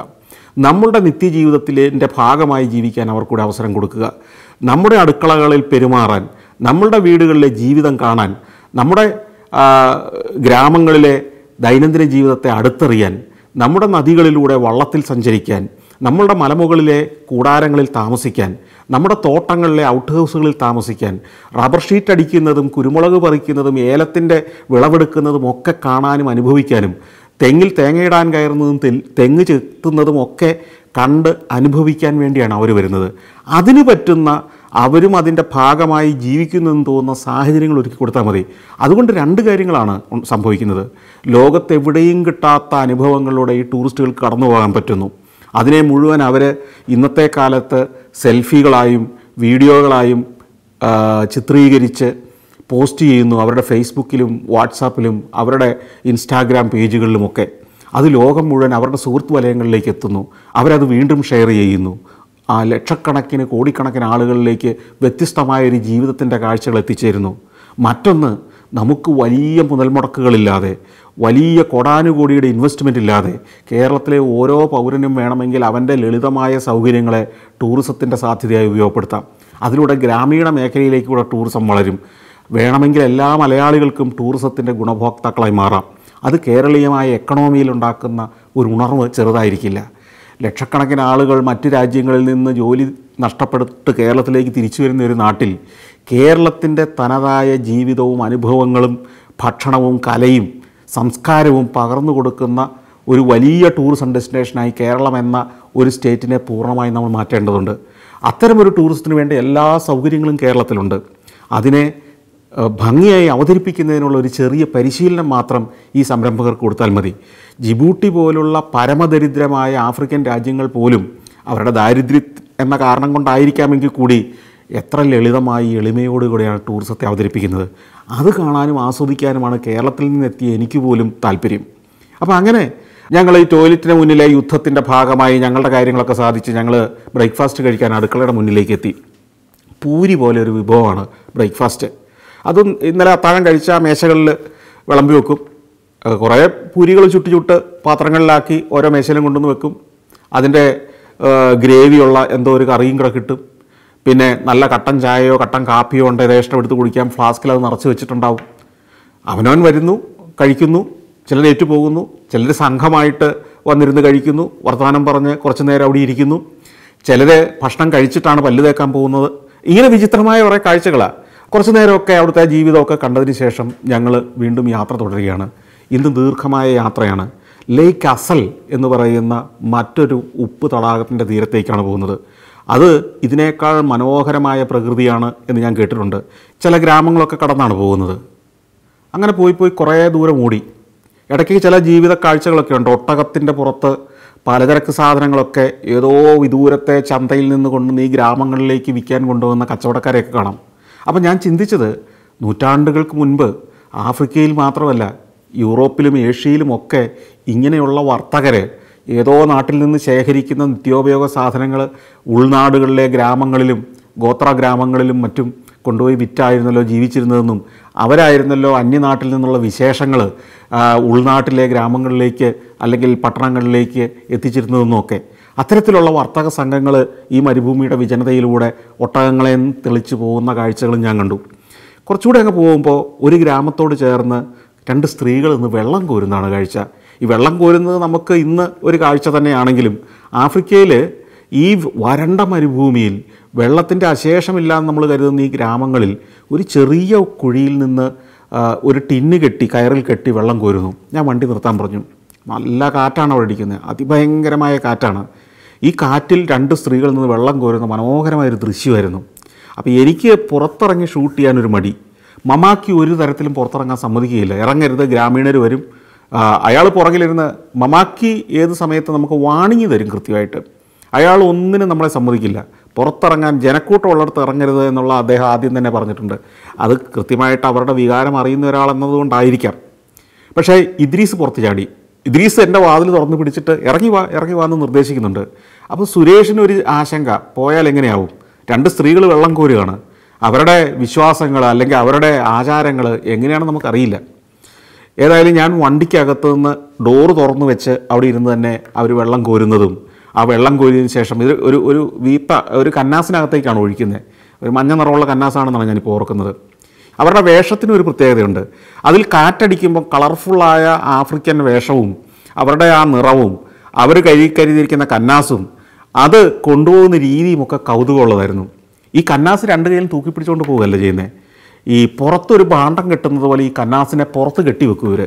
നമ്മളുടെ നിത്യജീവിതത്തിൻ്റെ ഭാഗമായി ജീവിക്കാൻ അവർക്കൂടെ അവസരം കൊടുക്കുക നമ്മുടെ അടുക്കളകളിൽ പെരുമാറാൻ നമ്മളുടെ വീടുകളിലെ ജീവിതം കാണാൻ നമ്മുടെ ഗ്രാമങ്ങളിലെ ദൈനംദിന ജീവിതത്തെ അടുത്തറിയാൻ നമ്മുടെ നദികളിലൂടെ വള്ളത്തിൽ സഞ്ചരിക്കാൻ നമ്മളുടെ മലമുകളിലെ കൂടാരങ്ങളിൽ താമസിക്കാൻ നമ്മുടെ തോട്ടങ്ങളിലെ ഔട്ട് ഹൗസുകളിൽ താമസിക്കാൻ റബ്ബർ ഷീറ്റ് അടിക്കുന്നതും കുരുമുളക് പറിക്കുന്നതും ഏലത്തിൻ്റെ വിളവെടുക്കുന്നതും ഒക്കെ കാണാനും അനുഭവിക്കാനും തെങ്ങിൽ തേങ്ങയിടാൻ കയറുന്നതും തെങ്ങ് ചെത്തുന്നതും ഒക്കെ കണ്ട് അനുഭവിക്കാൻ വേണ്ടിയാണ് അവർ വരുന്നത് അതിന് പറ്റുന്ന അവരും അതിൻ്റെ ഭാഗമായി എന്ന് തോന്നുന്ന സാഹചര്യങ്ങൾ ഒരുക്കി കൊടുത്താൽ മതി അതുകൊണ്ട് രണ്ട് കാര്യങ്ങളാണ് സംഭവിക്കുന്നത് ലോകത്തെവിടെയും കിട്ടാത്ത അനുഭവങ്ങളിലൂടെ ഈ ടൂറിസ്റ്റുകൾക്ക് കടന്നു പോകാൻ പറ്റുന്നു അതിനെ മുഴുവൻ അവർ ഇന്നത്തെ കാലത്ത് സെൽഫികളായും വീഡിയോകളായും ചിത്രീകരിച്ച് പോസ്റ്റ് ചെയ്യുന്നു അവരുടെ ഫേസ്ബുക്കിലും വാട്സാപ്പിലും അവരുടെ ഇൻസ്റ്റാഗ്രാം പേജുകളിലുമൊക്കെ അത് ലോകം മുഴുവൻ അവരുടെ സുഹൃത്ത് വലയങ്ങളിലേക്ക് എത്തുന്നു അവരത് വീണ്ടും ഷെയർ ചെയ്യുന്നു ആ ലക്ഷക്കണക്കിന് കോടിക്കണക്കിന് ആളുകളിലേക്ക് ഒരു ജീവിതത്തിൻ്റെ കാഴ്ചകൾ എത്തിച്ചേരുന്നു മറ്റൊന്ന് നമുക്ക് വലിയ മുതൽ മുടക്കുകളില്ലാതെ വലിയ കോടാനുകോടിയുടെ ഇൻവെസ്റ്റ്മെൻ്റ് ഇല്ലാതെ കേരളത്തിലെ ഓരോ പൗരനും വേണമെങ്കിൽ അവൻ്റെ ലളിതമായ സൗകര്യങ്ങളെ ടൂറിസത്തിൻ്റെ സാധ്യതയായി ഉപയോഗപ്പെടുത്താം അതിലൂടെ ഗ്രാമീണ മേഖലയിലേക്ക് കൂടെ ടൂറിസം വളരും വേണമെങ്കിൽ എല്ലാ മലയാളികൾക്കും ടൂറിസത്തിൻ്റെ ഗുണഭോക്താക്കളായി മാറാം അത് കേരളീയമായ എക്കണോമിയിൽ ഉണ്ടാക്കുന്ന ഒരു ഉണർവ് ചെറുതായിരിക്കില്ല ലക്ഷക്കണക്കിന് ആളുകൾ മറ്റ് രാജ്യങ്ങളിൽ നിന്ന് ജോലി നഷ്ടപ്പെട്ട് കേരളത്തിലേക്ക് തിരിച്ചു വരുന്ന ഒരു നാട്ടിൽ കേരളത്തിൻ്റെ തനതായ ജീവിതവും അനുഭവങ്ങളും ഭക്ഷണവും കലയും സംസ്കാരവും പകർന്നു കൊടുക്കുന്ന ഒരു വലിയ ടൂറിസം ഡെസ്റ്റിനേഷനായി കേരളം എന്ന ഒരു സ്റ്റേറ്റിനെ പൂർണ്ണമായും നമ്മൾ മാറ്റേണ്ടതുണ്ട് അത്തരമൊരു ടൂറിസത്തിന് വേണ്ടി എല്ലാ സൗകര്യങ്ങളും കേരളത്തിലുണ്ട് അതിനെ ഭംഗിയായി അവതരിപ്പിക്കുന്നതിനുള്ള ഒരു ചെറിയ പരിശീലനം മാത്രം ഈ സംരംഭകർക്ക് കൊടുത്താൽ മതി ജിബൂട്ടി പോലുള്ള പരമദരിദ്രമായ ആഫ്രിക്കൻ രാജ്യങ്ങൾ പോലും അവരുടെ ദാരിദ്ര്യ എന്ന കാരണം കൊണ്ടായിരിക്കാമെങ്കിൽ കൂടി എത്ര ലളിതമായി എളിമയോടുകൂടിയാണ് ടൂറിസത്തെ അവതരിപ്പിക്കുന്നത് അത് കാണാനും ആസ്വദിക്കാനുമാണ് കേരളത്തിൽ നിന്നെത്തിയ എനിക്ക് പോലും താല്പര്യം അപ്പോൾ അങ്ങനെ ഞങ്ങൾ ഈ ടോയ്ലറ്റിന് മുന്നിലെ യുദ്ധത്തിൻ്റെ ഭാഗമായി ഞങ്ങളുടെ കാര്യങ്ങളൊക്കെ സാധിച്ച് ഞങ്ങൾ ബ്രേക്ക്ഫാസ്റ്റ് കഴിക്കാൻ അടുക്കളയുടെ മുന്നിലേക്ക് എത്തി പൂരി പോലെ ഒരു വിഭവമാണ് ബ്രേക്ക്ഫാസ്റ്റ് അതും ഇന്നലെ അത്താഴം കഴിച്ച മേശകളിൽ വിളമ്പി വെക്കും കുറേ പൂരികൾ ചുട്ട് ചുട്ട് പാത്രങ്ങളിലാക്കി ഓരോ മേശയിലും കൊണ്ടുവന്ന് വെക്കും അതിൻ്റെ ഗ്രേവിയുള്ള എന്തോ ഒരു കറിയും കൂടെ കിട്ടും പിന്നെ നല്ല കട്ടൻ ചായയോ കട്ടൻ കാപ്പിയോ ഉണ്ട് ഇഷ്ടം എടുത്ത് കുടിക്കാൻ ഫ്ലാസ്കിൽ അത് നിറച്ച് വെച്ചിട്ടുണ്ടാവും അവനവൻ വരുന്നു കഴിക്കുന്നു ചിലർ ഏറ്റുപോകുന്നു ചിലർ സംഘമായിട്ട് വന്നിരുന്ന് കഴിക്കുന്നു വർത്തമാനം പറഞ്ഞ് കുറച്ച് നേരം അവിടെ ഇരിക്കുന്നു ചിലർ ഭക്ഷണം കഴിച്ചിട്ടാണ് പല്ല് തേക്കാൻ പോകുന്നത് ഇങ്ങനെ വിചിത്രമായ കുറേ കാഴ്ചകളാണ് കുറച്ച് നേരമൊക്കെ അവിടുത്തെ ജീവിതമൊക്കെ കണ്ടതിന് ശേഷം ഞങ്ങൾ വീണ്ടും യാത്ര തുടരുകയാണ് ഇന്ന് ദീർഘമായ യാത്രയാണ് ലേക്ക് അസൽ എന്ന് പറയുന്ന മറ്റൊരു ഉപ്പ് തടാകത്തിൻ്റെ തീരത്തേക്കാണ് പോകുന്നത് അത് ഇതിനേക്കാൾ മനോഹരമായ പ്രകൃതിയാണ് എന്ന് ഞാൻ കേട്ടിട്ടുണ്ട് ചില ഗ്രാമങ്ങളൊക്കെ കടന്നാണ് പോകുന്നത് അങ്ങനെ പോയി പോയി കുറേ ദൂരം ഓടി ഇടയ്ക്ക് ചില ജീവിത കാഴ്ചകളൊക്കെ ഉണ്ട് ഒട്ടകത്തിൻ്റെ പുറത്ത് പലചരക്ക് സാധനങ്ങളൊക്കെ ഏതോ വിദൂരത്തെ ചന്തയിൽ നിന്ന് കൊണ്ടുവന്ന് ഈ ഗ്രാമങ്ങളിലേക്ക് വിൽക്കാൻ കൊണ്ടുവന്ന കച്ചവടക്കാരെയൊക്കെ കാണാം അപ്പോൾ ഞാൻ ചിന്തിച്ചത് നൂറ്റാണ്ടുകൾക്ക് മുൻപ് ആഫ്രിക്കയിൽ മാത്രമല്ല യൂറോപ്പിലും ഏഷ്യയിലും ഒക്കെ ഇങ്ങനെയുള്ള വർത്തകർ ഏതോ നാട്ടിൽ നിന്ന് ശേഖരിക്കുന്ന നിത്യോപയോഗ സാധനങ്ങൾ ഉൾനാടുകളിലെ ഗ്രാമങ്ങളിലും ഗോത്ര ഗ്രാമങ്ങളിലും മറ്റും കൊണ്ടുപോയി വിറ്റായിരുന്നല്ലോ ജീവിച്ചിരുന്നതെന്നും അവരായിരുന്നല്ലോ അന്യനാട്ടിൽ നിന്നുള്ള വിശേഷങ്ങൾ ഉൾനാട്ടിലെ ഗ്രാമങ്ങളിലേക്ക് അല്ലെങ്കിൽ പട്ടണങ്ങളിലേക്ക് എത്തിച്ചിരുന്നതെന്നും ഒക്കെ അത്തരത്തിലുള്ള വർത്തക സംഘങ്ങൾ ഈ മരുഭൂമിയുടെ വിജനതയിലൂടെ ഒട്ടകങ്ങളെ തെളിച്ചു പോകുന്ന കാഴ്ചകളും ഞാൻ കണ്ടു കുറച്ചുകൂടെ അങ്ങ് പോകുമ്പോൾ ഒരു ഗ്രാമത്തോട് ചേർന്ന് രണ്ട് സ്ത്രീകൾ ഇന്ന് വെള്ളം കോരുന്നതാണ് കാഴ്ച ഈ വെള്ളം കോരുന്നത് നമുക്ക് ഇന്ന് ഒരു കാഴ്ച തന്നെയാണെങ്കിലും ആഫ്രിക്കയിൽ ഈ വരണ്ട മരുഭൂമിയിൽ വെള്ളത്തിൻ്റെ അശേഷമില്ലാന്ന് നമ്മൾ കരുതുന്ന ഈ ഗ്രാമങ്ങളിൽ ഒരു ചെറിയ കുഴിയിൽ നിന്ന് ഒരു ടിന്ന് കെട്ടി കയറിൽ കെട്ടി വെള്ളം കോരുന്നു ഞാൻ വണ്ടി നിർത്താൻ പറഞ്ഞു നല്ല കാറ്റാണ് അവിടെ ഇടിക്കുന്നത് അതിഭയങ്കരമായ കാറ്റാണ് ഈ കാറ്റിൽ രണ്ട് സ്ത്രീകളിൽ നിന്ന് വെള്ളം കോരുന്ന മനോഹരമായൊരു ദൃശ്യമായിരുന്നു അപ്പോൾ എനിക്ക് പുറത്തിറങ്ങി ഷൂട്ട് ചെയ്യാനൊരു മടി മമാക്കി ഒരു തരത്തിലും പുറത്തിറങ്ങാൻ സമ്മതിക്കുകയില്ല ഇറങ്ങരുത് ഗ്രാമീണർ വരും അയാൾ പുറകിലിരുന്ന് മമാക്കി ഏത് സമയത്ത് നമുക്ക് വാണിങ്ങി തരും കൃത്യമായിട്ട് അയാൾ ഒന്നിനും നമ്മളെ സമ്മതിക്കില്ല പുറത്തിറങ്ങാൻ ജനക്കൂട്ടം ഉള്ളിടത്ത് ഇറങ്ങരുത് എന്നുള്ള അദ്ദേഹം ആദ്യം തന്നെ പറഞ്ഞിട്ടുണ്ട് അത് കൃത്യമായിട്ട് അവരുടെ വികാരം അറിയുന്ന ഒരാളെന്നതുകൊണ്ടായിരിക്കാം പക്ഷേ ഇദ്രീസ് പുറത്ത് ചാടി ഇദ്രീസ് എൻ്റെ വാതിൽ തുറന്നു പിടിച്ചിട്ട് ഇറങ്ങി വാ ഇറങ്ങി വാന്ന് നിർദ്ദേശിക്കുന്നുണ്ട് അപ്പോൾ സുരേഷിന് ഒരു ആശങ്ക പോയാൽ എങ്ങനെയാവും രണ്ട് സ്ത്രീകൾ വെള്ളം കോരുകയാണ് അവരുടെ വിശ്വാസങ്ങൾ അല്ലെങ്കിൽ അവരുടെ ആചാരങ്ങൾ എങ്ങനെയാണെന്ന് നമുക്കറിയില്ല ഏതായാലും ഞാൻ വണ്ടിക്കകത്ത് നിന്ന് ഡോറ് തുറന്നു വെച്ച് അവിടെ ഇരുന്ന് തന്നെ അവർ വെള്ളം കോരുന്നതും ആ വെള്ളം കോരിയതിന് ശേഷം ഇത് ഒരു ഒരു വീപ്പ ഒരു കന്നാസിനകത്തേക്കാണ് ഒഴിക്കുന്നത് ഒരു മഞ്ഞ നിറമുള്ള കന്നാസാണെന്നാണ് ഞാനിപ്പോൾ ഓർക്കുന്നത് അവരുടെ വേഷത്തിന് ഒരു പ്രത്യേകതയുണ്ട് അതിൽ കാറ്റടിക്കുമ്പോൾ കളർഫുള്ളായ ആഫ്രിക്കൻ വേഷവും അവരുടെ ആ നിറവും അവർ കഴുകി കരുതിയിരിക്കുന്ന കന്നാസും അത് കൊണ്ടുപോകുന്ന ഒക്കെ കൗതുകമുള്ളതായിരുന്നു ഈ കന്നാസ് രണ്ട് കയ്യിലും തൂക്കിപ്പിടിച്ചുകൊണ്ട് പോവുകയല്ല ചെയ്യുന്നത് ഈ പുറത്തൊരു ഭാണ്ഡം കെട്ടുന്നത് പോലെ ഈ കന്നാസിനെ പുറത്ത് കെട്ടി ഇവർ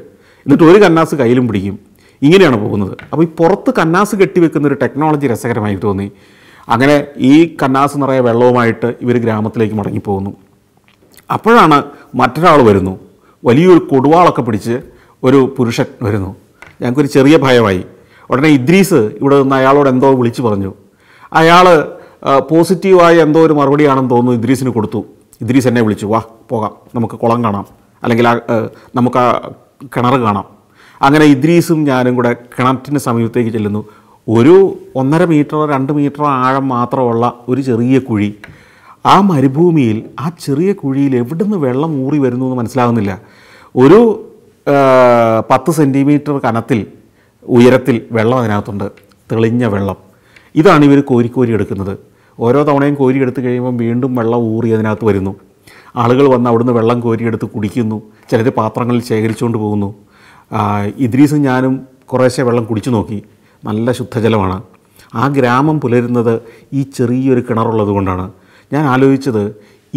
എന്നിട്ട് ഒരു കന്നാസ് കയ്യിലും പിടിക്കും ഇങ്ങനെയാണ് പോകുന്നത് അപ്പോൾ ഈ പുറത്ത് കന്നാസ് കെട്ടി വെക്കുന്ന ഒരു ടെക്നോളജി രസകരമായി തോന്നി അങ്ങനെ ഈ കന്നാസ് നിറയെ വെള്ളവുമായിട്ട് ഇവർ ഗ്രാമത്തിലേക്ക് മടങ്ങിപ്പോകുന്നു അപ്പോഴാണ് മറ്റൊരാൾ വരുന്നു വലിയൊരു കൊടുവാളൊക്കെ പിടിച്ച് ഒരു പുരുഷൻ വരുന്നു ഞങ്ങൾക്കൊരു ചെറിയ ഭയമായി ഉടനെ ഇദ്രീസ് ഇവിടെ നിന്ന് അയാളോട് എന്തോ വിളിച്ചു പറഞ്ഞു അയാൾ പോസിറ്റീവായ എന്തോ ഒരു മറുപടിയാണെന്ന് തോന്നുന്നു ഇദ്രീസിന് കൊടുത്തു ഇദ്രീസ് എന്നെ വിളിച്ചു വാ പോകാം നമുക്ക് കുളം കാണാം അല്ലെങ്കിൽ നമുക്ക് ആ കിണർ കാണാം അങ്ങനെ ഇദ്രീസും ഞാനും കൂടെ കിണറ്റിന് സമീപത്തേക്ക് ചെല്ലുന്നു ഒരു ഒന്നര മീറ്ററോ രണ്ട് മീറ്ററോ ആഴം മാത്രമുള്ള ഒരു ചെറിയ കുഴി ആ മരുഭൂമിയിൽ ആ ചെറിയ കുഴിയിൽ എവിടുന്ന് വെള്ളം ഊറി വരുന്നു എന്ന് മനസ്സിലാകുന്നില്ല ഒരു പത്ത് സെൻറ്റിമീറ്റർ കനത്തിൽ ഉയരത്തിൽ വെള്ളം അതിനകത്തുണ്ട് തെളിഞ്ഞ വെള്ളം ഇതാണ് ഇവർ കോരി കോരി എടുക്കുന്നത് ഓരോ തവണയും കോരി എടുത്തു കഴിയുമ്പോൾ വീണ്ടും വെള്ളം ഊറി അതിനകത്ത് വരുന്നു ആളുകൾ വന്ന് അവിടുന്ന് വെള്ളം കോരിയെടുത്ത് കുടിക്കുന്നു ചിലർ പാത്രങ്ങളിൽ ശേഖരിച്ചുകൊണ്ട് പോകുന്നു ഇദ്രീസും ഞാനും കുറേശ്ശെ വെള്ളം കുടിച്ചു നോക്കി നല്ല ശുദ്ധജലമാണ് ആ ഗ്രാമം പുലരുന്നത് ഈ ചെറിയൊരു കിണറുള്ളത് കൊണ്ടാണ് ഞാൻ ആലോചിച്ചത്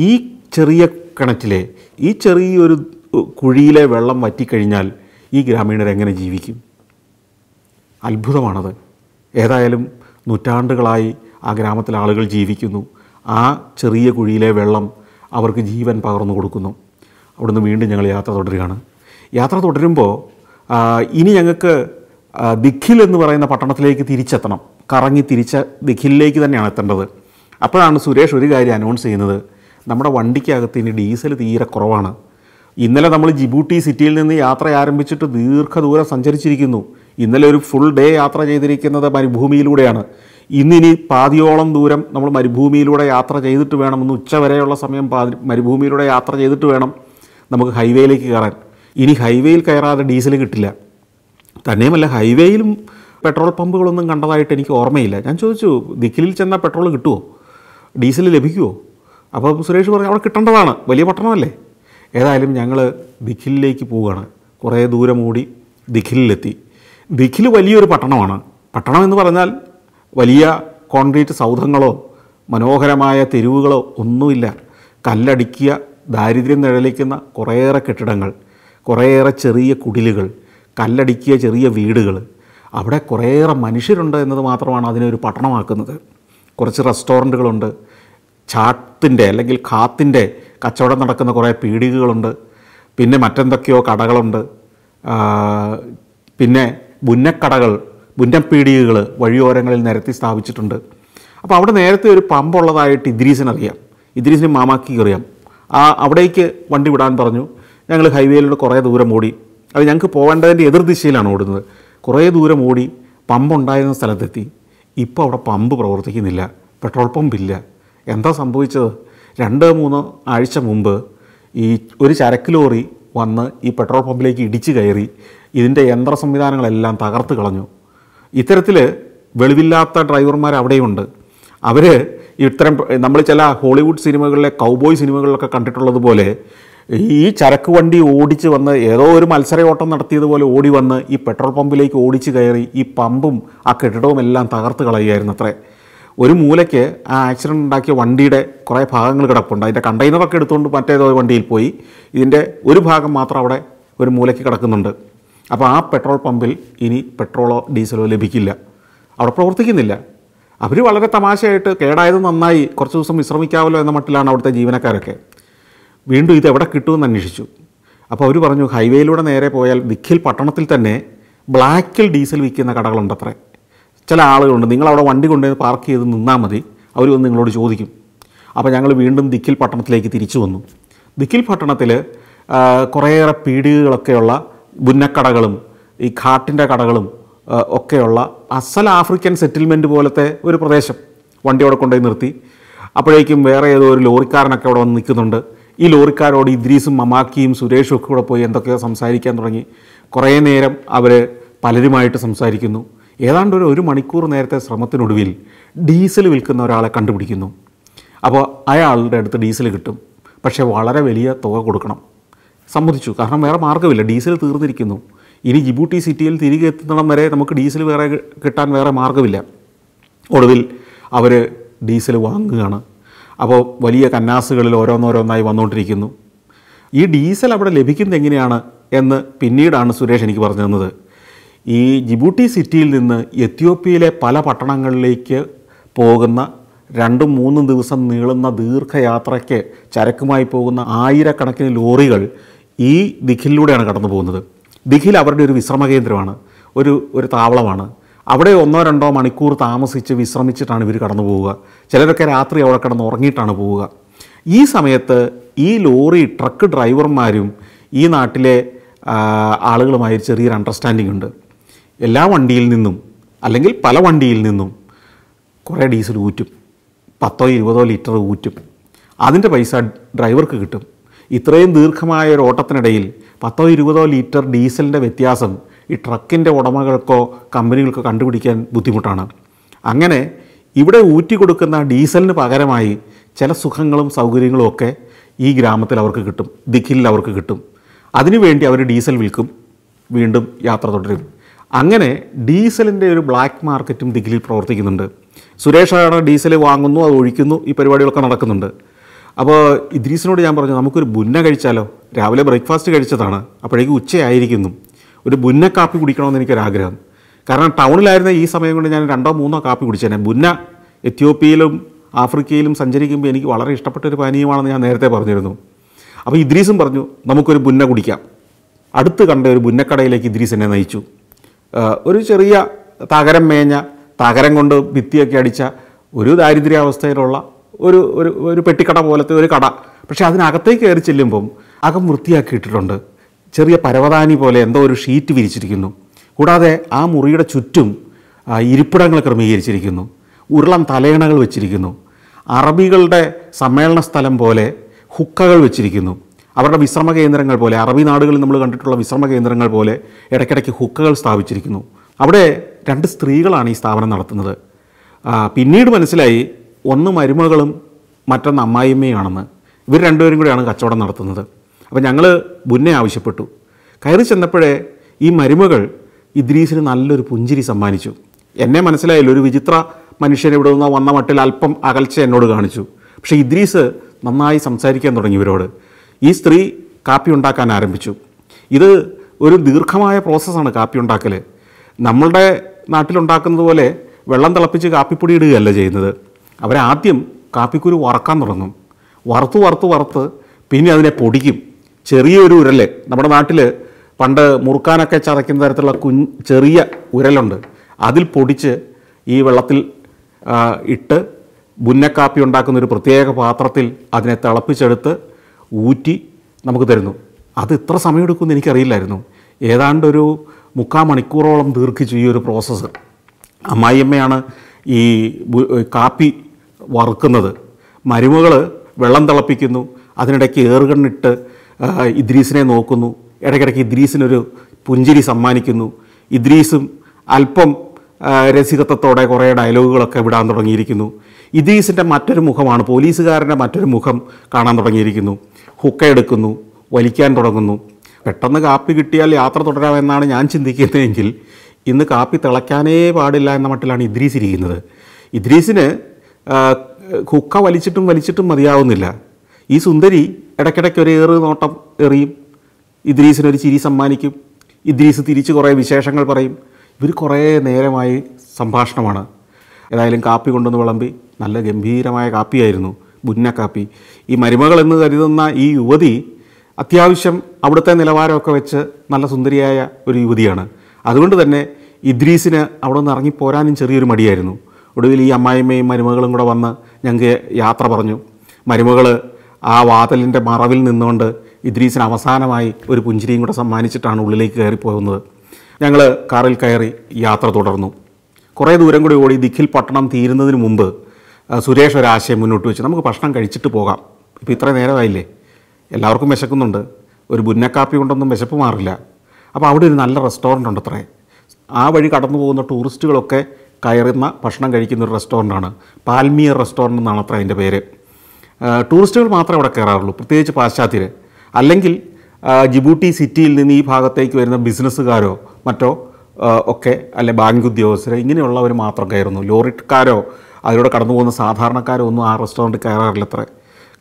ഈ ചെറിയ കിണറ്റിലെ ഈ ചെറിയൊരു കുഴിയിലെ വെള്ളം വറ്റിക്കഴിഞ്ഞാൽ ഈ ഗ്രാമീണർ എങ്ങനെ ജീവിക്കും അത്ഭുതമാണത് ഏതായാലും നൂറ്റാണ്ടുകളായി ആ ഗ്രാമത്തിലെ ആളുകൾ ജീവിക്കുന്നു ആ ചെറിയ കുഴിയിലെ വെള്ളം അവർക്ക് ജീവൻ പകർന്നു കൊടുക്കുന്നു അവിടുന്ന് വീണ്ടും ഞങ്ങൾ യാത്ര തുടരുകയാണ് യാത്ര തുടരുമ്പോൾ ഇനി ഞങ്ങൾക്ക് ദിഖിൽ എന്ന് പറയുന്ന പട്ടണത്തിലേക്ക് തിരിച്ചെത്തണം കറങ്ങി തിരിച്ച ദിഖിലേക്ക് തന്നെയാണ് എത്തേണ്ടത് അപ്പോഴാണ് സുരേഷ് ഒരു കാര്യം അനൗൺസ് ചെയ്യുന്നത് നമ്മുടെ വണ്ടിക്കകത്ത് ഇനി ഡീസൽ തീരെ കുറവാണ് ഇന്നലെ നമ്മൾ ജിബൂട്ടി സിറ്റിയിൽ നിന്ന് യാത്ര ആരംഭിച്ചിട്ട് ദീർഘദൂരം സഞ്ചരിച്ചിരിക്കുന്നു ഇന്നലെ ഒരു ഫുൾ ഡേ യാത്ര ചെയ്തിരിക്കുന്നത് മരുഭൂമിയിലൂടെയാണ് ഇന്നിനി പാതിയോളം ദൂരം നമ്മൾ മരുഭൂമിയിലൂടെ യാത്ര ചെയ്തിട്ട് വേണം ഇന്ന് ഉച്ചവരെയുള്ള സമയം പാതി മരുഭൂമിയിലൂടെ യാത്ര ചെയ്തിട്ട് വേണം നമുക്ക് ഹൈവേയിലേക്ക് കയറാൻ ഇനി ഹൈവേയിൽ കയറാതെ ഡീസൽ കിട്ടില്ല തന്നെയുമല്ല ഹൈവേയിലും പെട്രോൾ പമ്പുകളൊന്നും കണ്ടതായിട്ട് എനിക്ക് ഓർമ്മയില്ല ഞാൻ ചോദിച്ചു ദിക്കിലിൽ ചെന്നാൽ പെട്രോൾ കിട്ടുമോ ഡീസൽ ലഭിക്കുമോ അപ്പോൾ സുരേഷ് പറഞ്ഞു അവിടെ കിട്ടേണ്ടതാണ് വലിയ പട്ടണമല്ലേ ഏതായാലും ഞങ്ങൾ ദിഖിലേക്ക് പോവുകയാണ് കുറേ ദൂരം ഓടി ദിഖിലെത്തി ദിഖിൽ വലിയൊരു പട്ടണമാണ് പട്ടണം എന്ന് പറഞ്ഞാൽ വലിയ കോൺക്രീറ്റ് സൗധങ്ങളോ മനോഹരമായ തെരുവുകളോ ഒന്നുമില്ല കല്ലടിക്കുക ദാരിദ്ര്യം നിഴലിക്കുന്ന കുറേയേറെ കെട്ടിടങ്ങൾ കുറേയേറെ ചെറിയ കുടിലുകൾ കല്ലടിക്കിയ ചെറിയ വീടുകൾ അവിടെ കുറേയേറെ മനുഷ്യരുണ്ട് എന്നത് മാത്രമാണ് അതിനെ ഒരു പട്ടണമാക്കുന്നത് കുറച്ച് റെസ്റ്റോറൻറ്റുകളുണ്ട് ചാട്ടിൻ്റെ അല്ലെങ്കിൽ ഖാത്തിൻ്റെ കച്ചവടം നടക്കുന്ന കുറേ പീടികകളുണ്ട് പിന്നെ മറ്റെന്തൊക്കെയോ കടകളുണ്ട് പിന്നെ ബുന്നക്കടകൾ പീടികകൾ വഴിയോരങ്ങളിൽ നിരത്തി സ്ഥാപിച്ചിട്ടുണ്ട് അപ്പോൾ അവിടെ നേരത്തെ ഒരു പമ്പുള്ളതായിട്ട് ഇദ്രീസിനറിയാം ഇദ്രീസിന് മാമാക്കി അറിയാം ആ അവിടേക്ക് വണ്ടി വിടാൻ പറഞ്ഞു ഞങ്ങൾ ഹൈവേയിലൂടെ കുറേ ദൂരം ഓടി അത് ഞങ്ങൾക്ക് പോകേണ്ടതിൻ്റെ എതിർദിശയിലാണ് ഓടുന്നത് കുറേ ദൂരം ഓടി പമ്പുണ്ടായിരുന്ന സ്ഥലത്തെത്തി ഇപ്പോൾ അവിടെ പമ്പ് പ്രവർത്തിക്കുന്നില്ല പെട്രോൾ പമ്പില്ല എന്താ സംഭവിച്ചത് രണ്ട് മൂന്ന് ആഴ്ച മുമ്പ് ഈ ഒരു ചരക്ക് ലോറി വന്ന് ഈ പെട്രോൾ പമ്പിലേക്ക് ഇടിച്ചു കയറി ഇതിൻ്റെ യന്ത്ര സംവിധാനങ്ങളെല്ലാം തകർത്ത് കളഞ്ഞു ഇത്തരത്തിൽ വെളിവില്ലാത്ത ഡ്രൈവർമാർ അവിടെയുണ്ട് അവർ ഇത്തരം നമ്മൾ ചില ഹോളിവുഡ് സിനിമകളിലെ കൗബോയ് സിനിമകളിലൊക്കെ കണ്ടിട്ടുള്ളതുപോലെ ഈ ചരക്ക് വണ്ടി ഓടിച്ച് വന്ന് ഏതോ ഒരു മത്സര ഓട്ടം നടത്തിയതുപോലെ ഓടി വന്ന് ഈ പെട്രോൾ പമ്പിലേക്ക് ഓടിച്ച് കയറി ഈ പമ്പും ആ കെട്ടിടവും എല്ലാം തകർത്ത് കളയുകയായിരുന്നു അത്രേ ഒരു മൂലയ്ക്ക് ആ ആക്സിഡൻ്റ് ഉണ്ടാക്കിയ വണ്ടിയുടെ കുറേ ഭാഗങ്ങൾ കിടപ്പുണ്ട് അതിൻ്റെ കണ്ടെയ്നറൊക്കെ എടുത്തുകൊണ്ട് മറ്റേതോ വണ്ടിയിൽ പോയി ഇതിൻ്റെ ഒരു ഭാഗം മാത്രം അവിടെ ഒരു മൂലയ്ക്ക് കിടക്കുന്നുണ്ട് അപ്പോൾ ആ പെട്രോൾ പമ്പിൽ ഇനി പെട്രോളോ ഡീസലോ ലഭിക്കില്ല അവിടെ പ്രവർത്തിക്കുന്നില്ല അവർ വളരെ തമാശയായിട്ട് കേടായത് നന്നായി കുറച്ച് ദിവസം വിശ്രമിക്കാമല്ലോ എന്ന മട്ടിലാണ് അവിടുത്തെ ജീവനക്കാരൊക്കെ വീണ്ടും ഇത് എവിടെ കിട്ടുമെന്ന് അന്വേഷിച്ചു അപ്പോൾ അവർ പറഞ്ഞു ഹൈവേയിലൂടെ നേരെ പോയാൽ ദിഖിൽ പട്ടണത്തിൽ തന്നെ ബ്ലാക്കിൽ ഡീസൽ വിൽക്കുന്ന കടകളുണ്ടത്രേ ചില ആളുകളുണ്ട് നിങ്ങളവിടെ വണ്ടി കൊണ്ടുപോയി പാർക്ക് ചെയ്ത് നിന്നാൽ മതി അവർ വന്ന് നിങ്ങളോട് ചോദിക്കും അപ്പോൾ ഞങ്ങൾ വീണ്ടും ദിക്കിൽ പട്ടണത്തിലേക്ക് തിരിച്ചു വന്നു ദിക്കിൽ പട്ടണത്തിൽ കുറേയേറെ പീടികകളൊക്കെയുള്ള ബുന്നക്കടകളും ഈ ഘാട്ടിൻ്റെ കടകളും ഒക്കെയുള്ള അസൽ ആഫ്രിക്കൻ സെറ്റിൽമെൻറ്റ് പോലത്തെ ഒരു പ്രദേശം വണ്ടി അവിടെ കൊണ്ടുപോയി നിർത്തി അപ്പോഴേക്കും വേറെ ഏതോ ഒരു ലോറിക്കാരനൊക്കെ അവിടെ വന്ന് നിൽക്കുന്നുണ്ട് ഈ ലോറിക്കാരോട് ഇദ്രീസും മമാക്കിയും സുരേഷും ഒക്കെ കൂടെ പോയി എന്തൊക്കെയോ സംസാരിക്കാൻ തുടങ്ങി കുറേ നേരം അവർ പലരുമായിട്ട് സംസാരിക്കുന്നു ഏതാണ്ട് ഒരു ഒരു മണിക്കൂർ നേരത്തെ ശ്രമത്തിനൊടുവിൽ ഡീസൽ വിൽക്കുന്ന ഒരാളെ കണ്ടുപിടിക്കുന്നു അപ്പോൾ അയാളുടെ അടുത്ത് ഡീസൽ കിട്ടും പക്ഷേ വളരെ വലിയ തുക കൊടുക്കണം സമ്മതിച്ചു കാരണം വേറെ മാർഗ്ഗമില്ല ഡീസൽ തീർന്നിരിക്കുന്നു ഇനി ജിബൂട്ടി സിറ്റിയിൽ തിരികെ എത്തുന്നിടം വരെ നമുക്ക് ഡീസൽ വേറെ കിട്ടാൻ വേറെ മാർഗ്ഗമില്ല ഒടുവിൽ അവർ ഡീസൽ വാങ്ങുകയാണ് അപ്പോൾ വലിയ കന്നാസുകളിൽ ഓരോന്നോരോന്നായി വന്നുകൊണ്ടിരിക്കുന്നു ഈ ഡീസൽ അവിടെ ലഭിക്കുന്നത് എങ്ങനെയാണ് എന്ന് പിന്നീടാണ് സുരേഷ് എനിക്ക് പറഞ്ഞു തന്നത് ഈ ജിബൂട്ടി സിറ്റിയിൽ നിന്ന് എത്യോപ്യയിലെ പല പട്ടണങ്ങളിലേക്ക് പോകുന്ന രണ്ടും മൂന്നും ദിവസം നീളുന്ന ദീർഘയാത്രയ്ക്ക് ചരക്കുമായി പോകുന്ന ആയിരക്കണക്കിന് ലോറികൾ ഈ ദിഖിലൂടെയാണ് കടന്നു പോകുന്നത് ദിഖിൽ അവരുടെ ഒരു വിശ്രമ കേന്ദ്രമാണ് ഒരു ഒരു താവളമാണ് അവിടെ ഒന്നോ രണ്ടോ മണിക്കൂർ താമസിച്ച് വിശ്രമിച്ചിട്ടാണ് ഇവർ കടന്നു പോവുക ചിലരൊക്കെ രാത്രി അവിടെ കിടന്ന് ഉറങ്ങിയിട്ടാണ് പോവുക ഈ സമയത്ത് ഈ ലോറി ട്രക്ക് ഡ്രൈവർമാരും ഈ നാട്ടിലെ ആളുകളുമായി ചെറിയൊരു അണ്ടർസ്റ്റാൻഡിംഗ് ഉണ്ട് എല്ലാ വണ്ടിയിൽ നിന്നും അല്ലെങ്കിൽ പല വണ്ടിയിൽ നിന്നും കുറേ ഡീസൽ ഊറ്റും പത്തോ ഇരുപതോ ലിറ്റർ ഊറ്റും അതിൻ്റെ പൈസ ഡ്രൈവർക്ക് കിട്ടും ഇത്രയും ദീർഘമായ ഒരു ഓട്ടത്തിനിടയിൽ പത്തോ ഇരുപതോ ലിറ്റർ ഡീസലിൻ്റെ വ്യത്യാസം ഈ ട്രക്കിൻ്റെ ഉടമകൾക്കോ കമ്പനികൾക്കോ കണ്ടുപിടിക്കാൻ ബുദ്ധിമുട്ടാണ് അങ്ങനെ ഇവിടെ ഊറ്റി കൊടുക്കുന്ന ഡീസലിന് പകരമായി ചില സുഖങ്ങളും സൗകര്യങ്ങളും ഒക്കെ ഈ ഗ്രാമത്തിൽ അവർക്ക് കിട്ടും ദിഖിലിൽ അവർക്ക് കിട്ടും അതിനുവേണ്ടി അവർ ഡീസൽ വിൽക്കും വീണ്ടും യാത്ര തുടരും അങ്ങനെ ഡീസലിൻ്റെ ഒരു ബ്ലാക്ക് മാർക്കറ്റും ദിഖിലിൽ പ്രവർത്തിക്കുന്നുണ്ട് സുരേഷാണ് ഡീസൽ വാങ്ങുന്നു അത് ഒഴിക്കുന്നു ഈ പരിപാടികളൊക്കെ നടക്കുന്നുണ്ട് അപ്പോൾ ഇദ്രീസിനോട് ഞാൻ പറഞ്ഞു നമുക്കൊരു ബുന്ന കഴിച്ചാലോ രാവിലെ ബ്രേക്ക്ഫാസ്റ്റ് കഴിച്ചതാണ് അപ്പോഴേക്കും ഉച്ചയായിരിക്കുന്നു ഒരു മുന്ന കാപ്പി കുടിക്കണമെന്ന് എനിക്കൊരാഗ്രഹം കാരണം ടൗണിലായിരുന്ന ഈ സമയം കൊണ്ട് ഞാൻ രണ്ടോ മൂന്നോ കാപ്പി കുടിച്ചേനെ മുന്ന എത്യോപ്യയിലും ആഫ്രിക്കയിലും സഞ്ചരിക്കുമ്പോൾ എനിക്ക് വളരെ ഇഷ്ടപ്പെട്ട ഒരു പാനീയമാണെന്ന് ഞാൻ നേരത്തെ പറഞ്ഞിരുന്നു അപ്പോൾ ഇദ്രീസും പറഞ്ഞു നമുക്കൊരു മുന്ന കുടിക്കാം അടുത്ത് കണ്ട ഒരു മുന്നക്കടയിലേക്ക് ഇദ്രീസ് എന്നെ നയിച്ചു ഒരു ചെറിയ തകരം മേഞ്ഞ തകരം കൊണ്ട് ഭിത്തിയൊക്കെ അടിച്ച ഒരു ദാരിദ്ര്യാവസ്ഥയിലുള്ള ഒരു ഒരു ഒരു പെട്ടിക്കട പോലത്തെ ഒരു കട പക്ഷേ അതിനകത്തേക്ക് കയറി ചെല്ലുമ്പം അകം വൃത്തിയാക്കിയിട്ടിട്ടുണ്ട് ഇട്ടിട്ടുണ്ട് ചെറിയ പരവതാനി പോലെ എന്തോ ഒരു ഷീറ്റ് വിരിച്ചിരിക്കുന്നു കൂടാതെ ആ മുറിയുടെ ചുറ്റും ഇരിപ്പിടങ്ങൾ ക്രമീകരിച്ചിരിക്കുന്നു ഉരുളൻ തലയണകൾ വെച്ചിരിക്കുന്നു അറബികളുടെ സമ്മേളന സ്ഥലം പോലെ ഹുക്കകൾ വെച്ചിരിക്കുന്നു അവരുടെ വിശ്രമ കേന്ദ്രങ്ങൾ പോലെ അറബി നാടുകളിൽ നമ്മൾ കണ്ടിട്ടുള്ള വിശ്രമ കേന്ദ്രങ്ങൾ പോലെ ഇടയ്ക്കിടയ്ക്ക് ഹുക്കകൾ സ്ഥാപിച്ചിരിക്കുന്നു അവിടെ രണ്ട് സ്ത്രീകളാണ് ഈ സ്ഥാപനം നടത്തുന്നത് പിന്നീട് മനസ്സിലായി ഒന്ന് മരുമകളും മറ്റൊന്ന് അമ്മായിമ്മയാണെന്ന് ഇവർ രണ്ടുപേരും കൂടിയാണ് കച്ചവടം നടത്തുന്നത് അപ്പോൾ ഞങ്ങൾ മുന്നേ ആവശ്യപ്പെട്ടു കയറി ചെന്നപ്പോഴേ ഈ മരുമകൾ ഇദ്രീസിന് നല്ലൊരു പുഞ്ചിരി സമ്മാനിച്ചു എന്നെ മനസ്സിലായില്ല ഒരു വിചിത്ര മനുഷ്യൻ ഇവിടെ നിന്ന് വന്ന മട്ടിൽ അല്പം അകൽച്ച എന്നോട് കാണിച്ചു പക്ഷേ ഇദ്രീസ് നന്നായി സംസാരിക്കാൻ തുടങ്ങി ഇവരോട് ഈ സ്ത്രീ കാപ്പി ഉണ്ടാക്കാൻ ആരംഭിച്ചു ഇത് ഒരു ദീർഘമായ പ്രോസസ്സാണ് കാപ്പി ഉണ്ടാക്കൽ നമ്മളുടെ നാട്ടിലുണ്ടാക്കുന്നത് പോലെ വെള്ളം തിളപ്പിച്ച് കാപ്പിപ്പൊടി ഇടുകയല്ല ചെയ്യുന്നത് അവരാദ്യം കാപ്പിക്കുരു വറക്കാൻ തുടങ്ങും വറുത്ത് വറുത്ത് വറുത്ത് പിന്നെ അതിനെ പൊടിക്കും ചെറിയൊരു ഉരല് നമ്മുടെ നാട്ടിൽ പണ്ട് മുറുക്കാനൊക്കെ ചതയ്ക്കുന്ന തരത്തിലുള്ള കുഞ്ഞ് ചെറിയ ഉരലുണ്ട് അതിൽ പൊടിച്ച് ഈ വെള്ളത്തിൽ ഇട്ട് മുന്നക്കാപ്പി ഉണ്ടാക്കുന്ന ഒരു പ്രത്യേക പാത്രത്തിൽ അതിനെ തിളപ്പിച്ചെടുത്ത് ഊറ്റി നമുക്ക് തരുന്നു അത് ഇത്ര സമയമെടുക്കുമെന്ന് എനിക്കറിയില്ലായിരുന്നു ഏതാണ്ടൊരു മുക്കാൽ മണിക്കൂറോളം ദീർഘിച്ചു ഈ ഒരു പ്രോസസ്സ് അമ്മായിയമ്മയാണ് ഈ കാപ്പി വറുക്കുന്നത് മരുമകൾ വെള്ളം തിളപ്പിക്കുന്നു അതിനിടയ്ക്ക് ഏറുകണ്ണിട്ട് ഇദ്രീസിനെ നോക്കുന്നു ഇടയ്ക്കിടയ്ക്ക് ഇദ്രീസിനൊരു പുഞ്ചിരി സമ്മാനിക്കുന്നു ഇദ്രീസും അല്പം രസികത്വത്തോടെ കുറേ ഡയലോഗുകളൊക്കെ വിടാൻ തുടങ്ങിയിരിക്കുന്നു ഇദ്രീസിൻ്റെ മറ്റൊരു മുഖമാണ് പോലീസുകാരൻ്റെ മറ്റൊരു മുഖം കാണാൻ തുടങ്ങിയിരിക്കുന്നു ഹുക്ക എടുക്കുന്നു വലിക്കാൻ തുടങ്ങുന്നു പെട്ടെന്ന് കാപ്പി കിട്ടിയാൽ യാത്ര തുടരാമെന്നാണ് ഞാൻ ചിന്തിക്കുന്നതെങ്കിൽ ഇന്ന് കാപ്പി തിളയ്ക്കാനേ പാടില്ല എന്ന മട്ടിലാണ് ഇദ്രീസ് ഇരിക്കുന്നത് ഇദ്രീസിന് ഹുക്ക വലിച്ചിട്ടും വലിച്ചിട്ടും മതിയാവുന്നില്ല ഈ സുന്ദരി ഇടയ്ക്കിടയ്ക്ക് ഒരു ഏറ് നോട്ടം എറിയും ഇദ്രീസിനൊരു ചിരി സമ്മാനിക്കും ഇദ്രീസ് തിരിച്ച് കുറേ വിശേഷങ്ങൾ പറയും ഇവർ കുറേ നേരമായി സംഭാഷണമാണ് ഏതായാലും കാപ്പി കൊണ്ടുവന്ന് വിളമ്പി നല്ല ഗംഭീരമായ കാപ്പിയായിരുന്നു ബുന്ന കാപ്പി ഈ മരുമകൾ എന്ന് കരുതുന്ന ഈ യുവതി അത്യാവശ്യം അവിടുത്തെ നിലവാരമൊക്കെ വെച്ച് നല്ല സുന്ദരിയായ ഒരു യുവതിയാണ് അതുകൊണ്ട് തന്നെ ഇദ്രീസിന് അവിടെ നിന്ന് പോരാനും ചെറിയൊരു മടിയായിരുന്നു ഒടുവിൽ ഈ അമ്മായിമ്മയും മരുമകളും കൂടെ വന്ന് ഞങ്ങൾക്ക് യാത്ര പറഞ്ഞു മരുമകൾ ആ വാതലിൻ്റെ മറവിൽ നിന്നുകൊണ്ട് ഇദ്രീസിന് അവസാനമായി ഒരു പുഞ്ചിരിയും കൂടെ സമ്മാനിച്ചിട്ടാണ് ഉള്ളിലേക്ക് കയറിപ്പോകുന്നത് ഞങ്ങൾ കാറിൽ കയറി യാത്ര തുടർന്നു കുറേ ദൂരം കൂടി ഓടി ദിഖിൽ പട്ടണം തീരുന്നതിന് മുമ്പ് സുരേഷ് ഒരാശയം മുന്നോട്ട് വെച്ച് നമുക്ക് ഭക്ഷണം കഴിച്ചിട്ട് പോകാം ഇപ്പോൾ ഇത്ര നേരമായില്ലേ എല്ലാവർക്കും വിശക്കുന്നുണ്ട് ഒരു ബുന്നക്കാപ്പി കൊണ്ടൊന്നും വിശപ്പ് മാറില്ല അപ്പോൾ അവിടെ ഒരു നല്ല റെസ്റ്റോറൻ്റ് ഉണ്ട് അത്രേ ആ വഴി കടന്നു പോകുന്ന ടൂറിസ്റ്റുകളൊക്കെ കയറുന്ന ഭക്ഷണം കഴിക്കുന്ന ഒരു റെസ്റ്റോറൻ്റാണ് പാൽമിയർ റെസ്റ്റോറൻ്റ് എന്നാണ് അത്ര അതിൻ്റെ പേര് ടൂറിസ്റ്റുകൾ മാത്രമേ അവിടെ കയറാറുള്ളൂ പ്രത്യേകിച്ച് പാശ്ചാത്യർ അല്ലെങ്കിൽ ജിബൂട്ടി സിറ്റിയിൽ നിന്ന് ഈ ഭാഗത്തേക്ക് വരുന്ന ബിസിനസ്സുകാരോ മറ്റോ ഒക്കെ അല്ലെ ബാങ്ക് ഉദ്യോഗസ്ഥരോ ഇങ്ങനെയുള്ളവർ മാത്രം കയറുന്നു ലോറിക്കാരോ അതിലൂടെ കടന്നു പോകുന്ന സാധാരണക്കാരോ ഒന്നും ആ റെസ്റ്റോറൻറ്റ് കയറാറില്ല അത്ര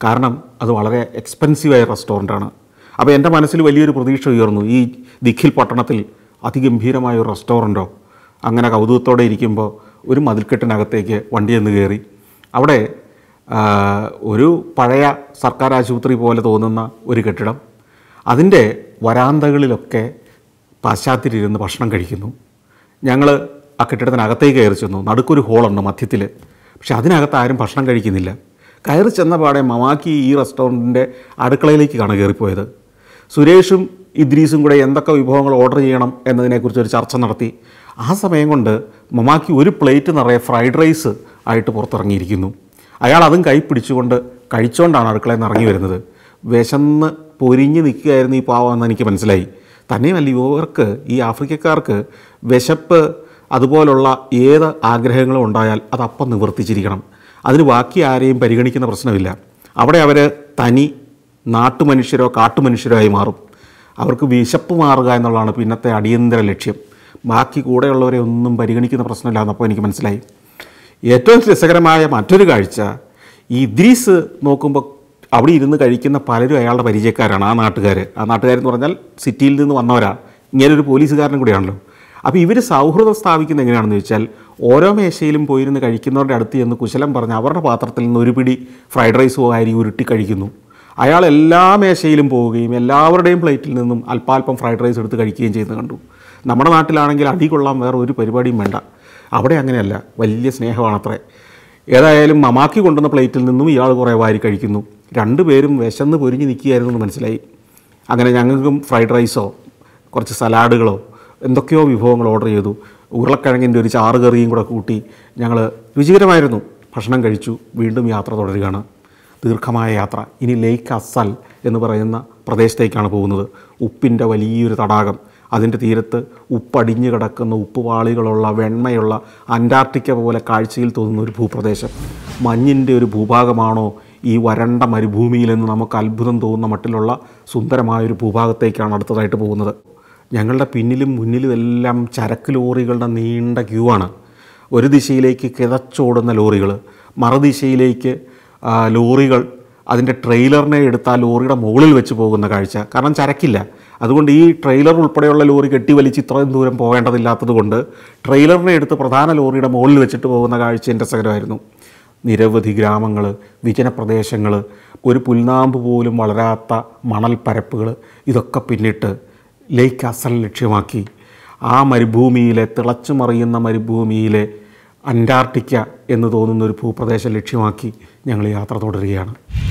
കാരണം അത് വളരെ എക്സ്പെൻസീവായ റെസ്റ്റോറൻ്റാണ് അപ്പോൾ എൻ്റെ മനസ്സിൽ വലിയൊരു പ്രതീക്ഷ ഉയർന്നു ഈ ദിഖിൽ പട്ടണത്തിൽ അതിഗംഭീരമായ ഒരു റെസ്റ്റോറൻറ്റോ അങ്ങനെ കൗതുകത്തോടെ ഇരിക്കുമ്പോൾ ഒരു മതിൽക്കെട്ടിനകത്തേക്ക് വണ്ടി എന്ന് കയറി അവിടെ ഒരു പഴയ സർക്കാർ ആശുപത്രി പോലെ തോന്നുന്ന ഒരു കെട്ടിടം അതിൻ്റെ വരാന്തകളിലൊക്കെ പാശ്ചാത്യരിരുന്ന് ഭക്ഷണം കഴിക്കുന്നു ഞങ്ങൾ ആ കെട്ടിടത്തിനകത്തേക്ക് കയറി ചെന്നു നടുക്കൊരു ഹോളുണ്ട് മധ്യത്തിൽ പക്ഷെ അതിനകത്ത് ആരും ഭക്ഷണം കഴിക്കുന്നില്ല കയറി ചെന്ന പാടെ മമാക്കി ഈ റെസ്റ്റോറൻറ്റിൻ്റെ അടുക്കളയിലേക്കാണ് കയറിപ്പോയത് സുരേഷും ഇദ്രീസും കൂടെ എന്തൊക്കെ വിഭവങ്ങൾ ഓർഡർ ചെയ്യണം എന്നതിനെക്കുറിച്ച് ഒരു ചർച്ച നടത്തി ആ സമയം കൊണ്ട് മമാക്കി ഒരു പ്ലേറ്റ് നിറയെ ഫ്രൈഡ് റൈസ് ആയിട്ട് പുറത്തിറങ്ങിയിരിക്കുന്നു അയാൾ അതും കൈ പിടിച്ചുകൊണ്ട് കഴിച്ചുകൊണ്ടാണ് അടുക്കളയിൽ നിന്ന് ഇറങ്ങി വരുന്നത് വിശന്ന് പൊരിഞ്ഞ് നിൽക്കുകയായിരുന്നു ഈ എന്ന് എനിക്ക് മനസ്സിലായി തന്നെയുമല്ല ഇവർക്ക് ഈ ആഫ്രിക്കക്കാർക്ക് വിശപ്പ് അതുപോലുള്ള ഏത് ആഗ്രഹങ്ങളും ഉണ്ടായാൽ അത് അപ്പം നിവർത്തിച്ചിരിക്കണം അതിന് ബാക്കി ആരെയും പരിഗണിക്കുന്ന പ്രശ്നമില്ല അവിടെ അവർ തനി നാട്ടുമനുഷ്യരോ കാട്ടുമനുഷ്യരോ ആയി മാറും അവർക്ക് വിശപ്പ് മാറുക എന്നുള്ളതാണ് പിന്നത്തെ അടിയന്തര ലക്ഷ്യം ബാക്കി കൂടെയുള്ളവരെ ഒന്നും പരിഗണിക്കുന്ന പ്രശ്നമില്ല എന്നപ്പോൾ എനിക്ക് മനസ്സിലായി ഏറ്റവും രസകരമായ മറ്റൊരു കാഴ്ച ഇദ്രീസ് നോക്കുമ്പോൾ അവിടെ ഇരുന്ന് കഴിക്കുന്ന പലരും അയാളുടെ പരിചയക്കാരാണ് ആ നാട്ടുകാർ ആ നാട്ടുകാരെന്ന് പറഞ്ഞാൽ സിറ്റിയിൽ നിന്ന് വന്നവരാണ് ഇങ്ങനൊരു പോലീസുകാരനും കൂടിയാണല്ലോ അപ്പോൾ ഇവർ സൗഹൃദം സ്ഥാപിക്കുന്നത് എങ്ങനെയാണെന്ന് ചോദിച്ചാൽ ഓരോ മേശയിലും പോയിരുന്ന് കഴിക്കുന്നവരുടെ അടുത്ത് ചെന്ന് കുശലം പറഞ്ഞ് അവരുടെ പാത്രത്തിൽ നിന്ന് ഒരു പിടി ഫ്രൈഡ് റൈസോ അരി ഉരുട്ടി കഴിക്കുന്നു അയാൾ എല്ലാ മേശയിലും പോവുകയും എല്ലാവരുടെയും പ്ലേറ്റിൽ നിന്നും അല്പാൽപ്പം ഫ്രൈഡ് റൈസ് എടുത്ത് കഴിക്കുകയും ചെയ്യുന്നത് കണ്ടു നമ്മുടെ നാട്ടിലാണെങ്കിൽ അടി കൊള്ളാൻ വേറെ ഒരു പരിപാടിയും വേണ്ട അവിടെ അങ്ങനെയല്ല വലിയ സ്നേഹമാണത്രേ ഏതായാലും മമാക്കി കൊണ്ടുവന്ന പ്ലേറ്റിൽ നിന്നും ഇയാൾ കുറേ വാരി കഴിക്കുന്നു രണ്ടുപേരും വിശന്ന് പൊരിഞ്ഞ് നിൽക്കുകയായിരുന്നു എന്ന് മനസ്സിലായി അങ്ങനെ ഞങ്ങൾക്കും ഫ്രൈഡ് റൈസോ കുറച്ച് സലാഡുകളോ എന്തൊക്കെയോ വിഭവങ്ങൾ ഓർഡർ ചെയ്തു ഉരുളക്കിഴങ്ങിൻ്റെ ഒരു ചാറ് കറിയും കൂടെ കൂട്ടി ഞങ്ങൾ രുചികരമായിരുന്നു ഭക്ഷണം കഴിച്ചു വീണ്ടും യാത്ര തുടരുകയാണ് ദീർഘമായ യാത്ര ഇനി ലേക്ക് അസൽ എന്ന് പറയുന്ന പ്രദേശത്തേക്കാണ് പോകുന്നത് ഉപ്പിൻ്റെ വലിയൊരു തടാകം അതിൻ്റെ തീരത്ത് ഉപ്പടിഞ്ഞു കിടക്കുന്ന ഉപ്പുപാളികളുള്ള വെണ്മയുള്ള അന്റാർട്ടിക്ക പോലെ കാഴ്ചയിൽ തോന്നുന്ന ഒരു ഭൂപ്രദേശം മഞ്ഞിൻ്റെ ഒരു ഭൂഭാഗമാണോ ഈ വരണ്ട മരുഭൂമിയിലെന്ന് നമുക്ക് അത്ഭുതം തോന്നുന്ന മട്ടിലുള്ള സുന്ദരമായൊരു ഭൂഭാഗത്തേക്കാണ് അടുത്തതായിട്ട് പോകുന്നത് ഞങ്ങളുടെ പിന്നിലും മുന്നിലും എല്ലാം ചരക്ക് ലോറികളുടെ നീണ്ട ക്യൂ ആണ് ഒരു ദിശയിലേക്ക് കിതച്ചോടുന്ന ലോറികൾ മറുദിശയിലേക്ക് ലോറികൾ അതിൻ്റെ ട്രെയിലറിനെ എടുത്ത് ആ ലോറിയുടെ മുകളിൽ വെച്ച് പോകുന്ന കാഴ്ച കാരണം ചരക്കില്ല അതുകൊണ്ട് ഈ ട്രെയിലർ ഉൾപ്പെടെയുള്ള ലോറി വലിച്ച് ഇത്രയും ദൂരം പോകേണ്ടതില്ലാത്തത് കൊണ്ട് ട്രെയിലറിനെ എടുത്ത് പ്രധാന ലോറിയുടെ മുകളിൽ വെച്ചിട്ട് പോകുന്ന കാഴ്ച എൻ്റെ രസകരമായിരുന്നു നിരവധി ഗ്രാമങ്ങൾ വിജനപ്രദേശങ്ങൾ ഒരു പുൽനാമ്പ് പോലും വളരാത്ത മണൽ പരപ്പുകൾ ഇതൊക്കെ പിന്നിട്ട് ലേക്ക് അസൽ ലക്ഷ്യമാക്കി ആ മരുഭൂമിയിലെ തിളച്ചു മറിയുന്ന മരുഭൂമിയിലെ അന്റാർട്ടിക്ക എന്ന് തോന്നുന്ന ഒരു ഭൂപ്രദേശം ലക്ഷ്യമാക്കി ഞങ്ങൾ യാത്ര തുടരുകയാണ്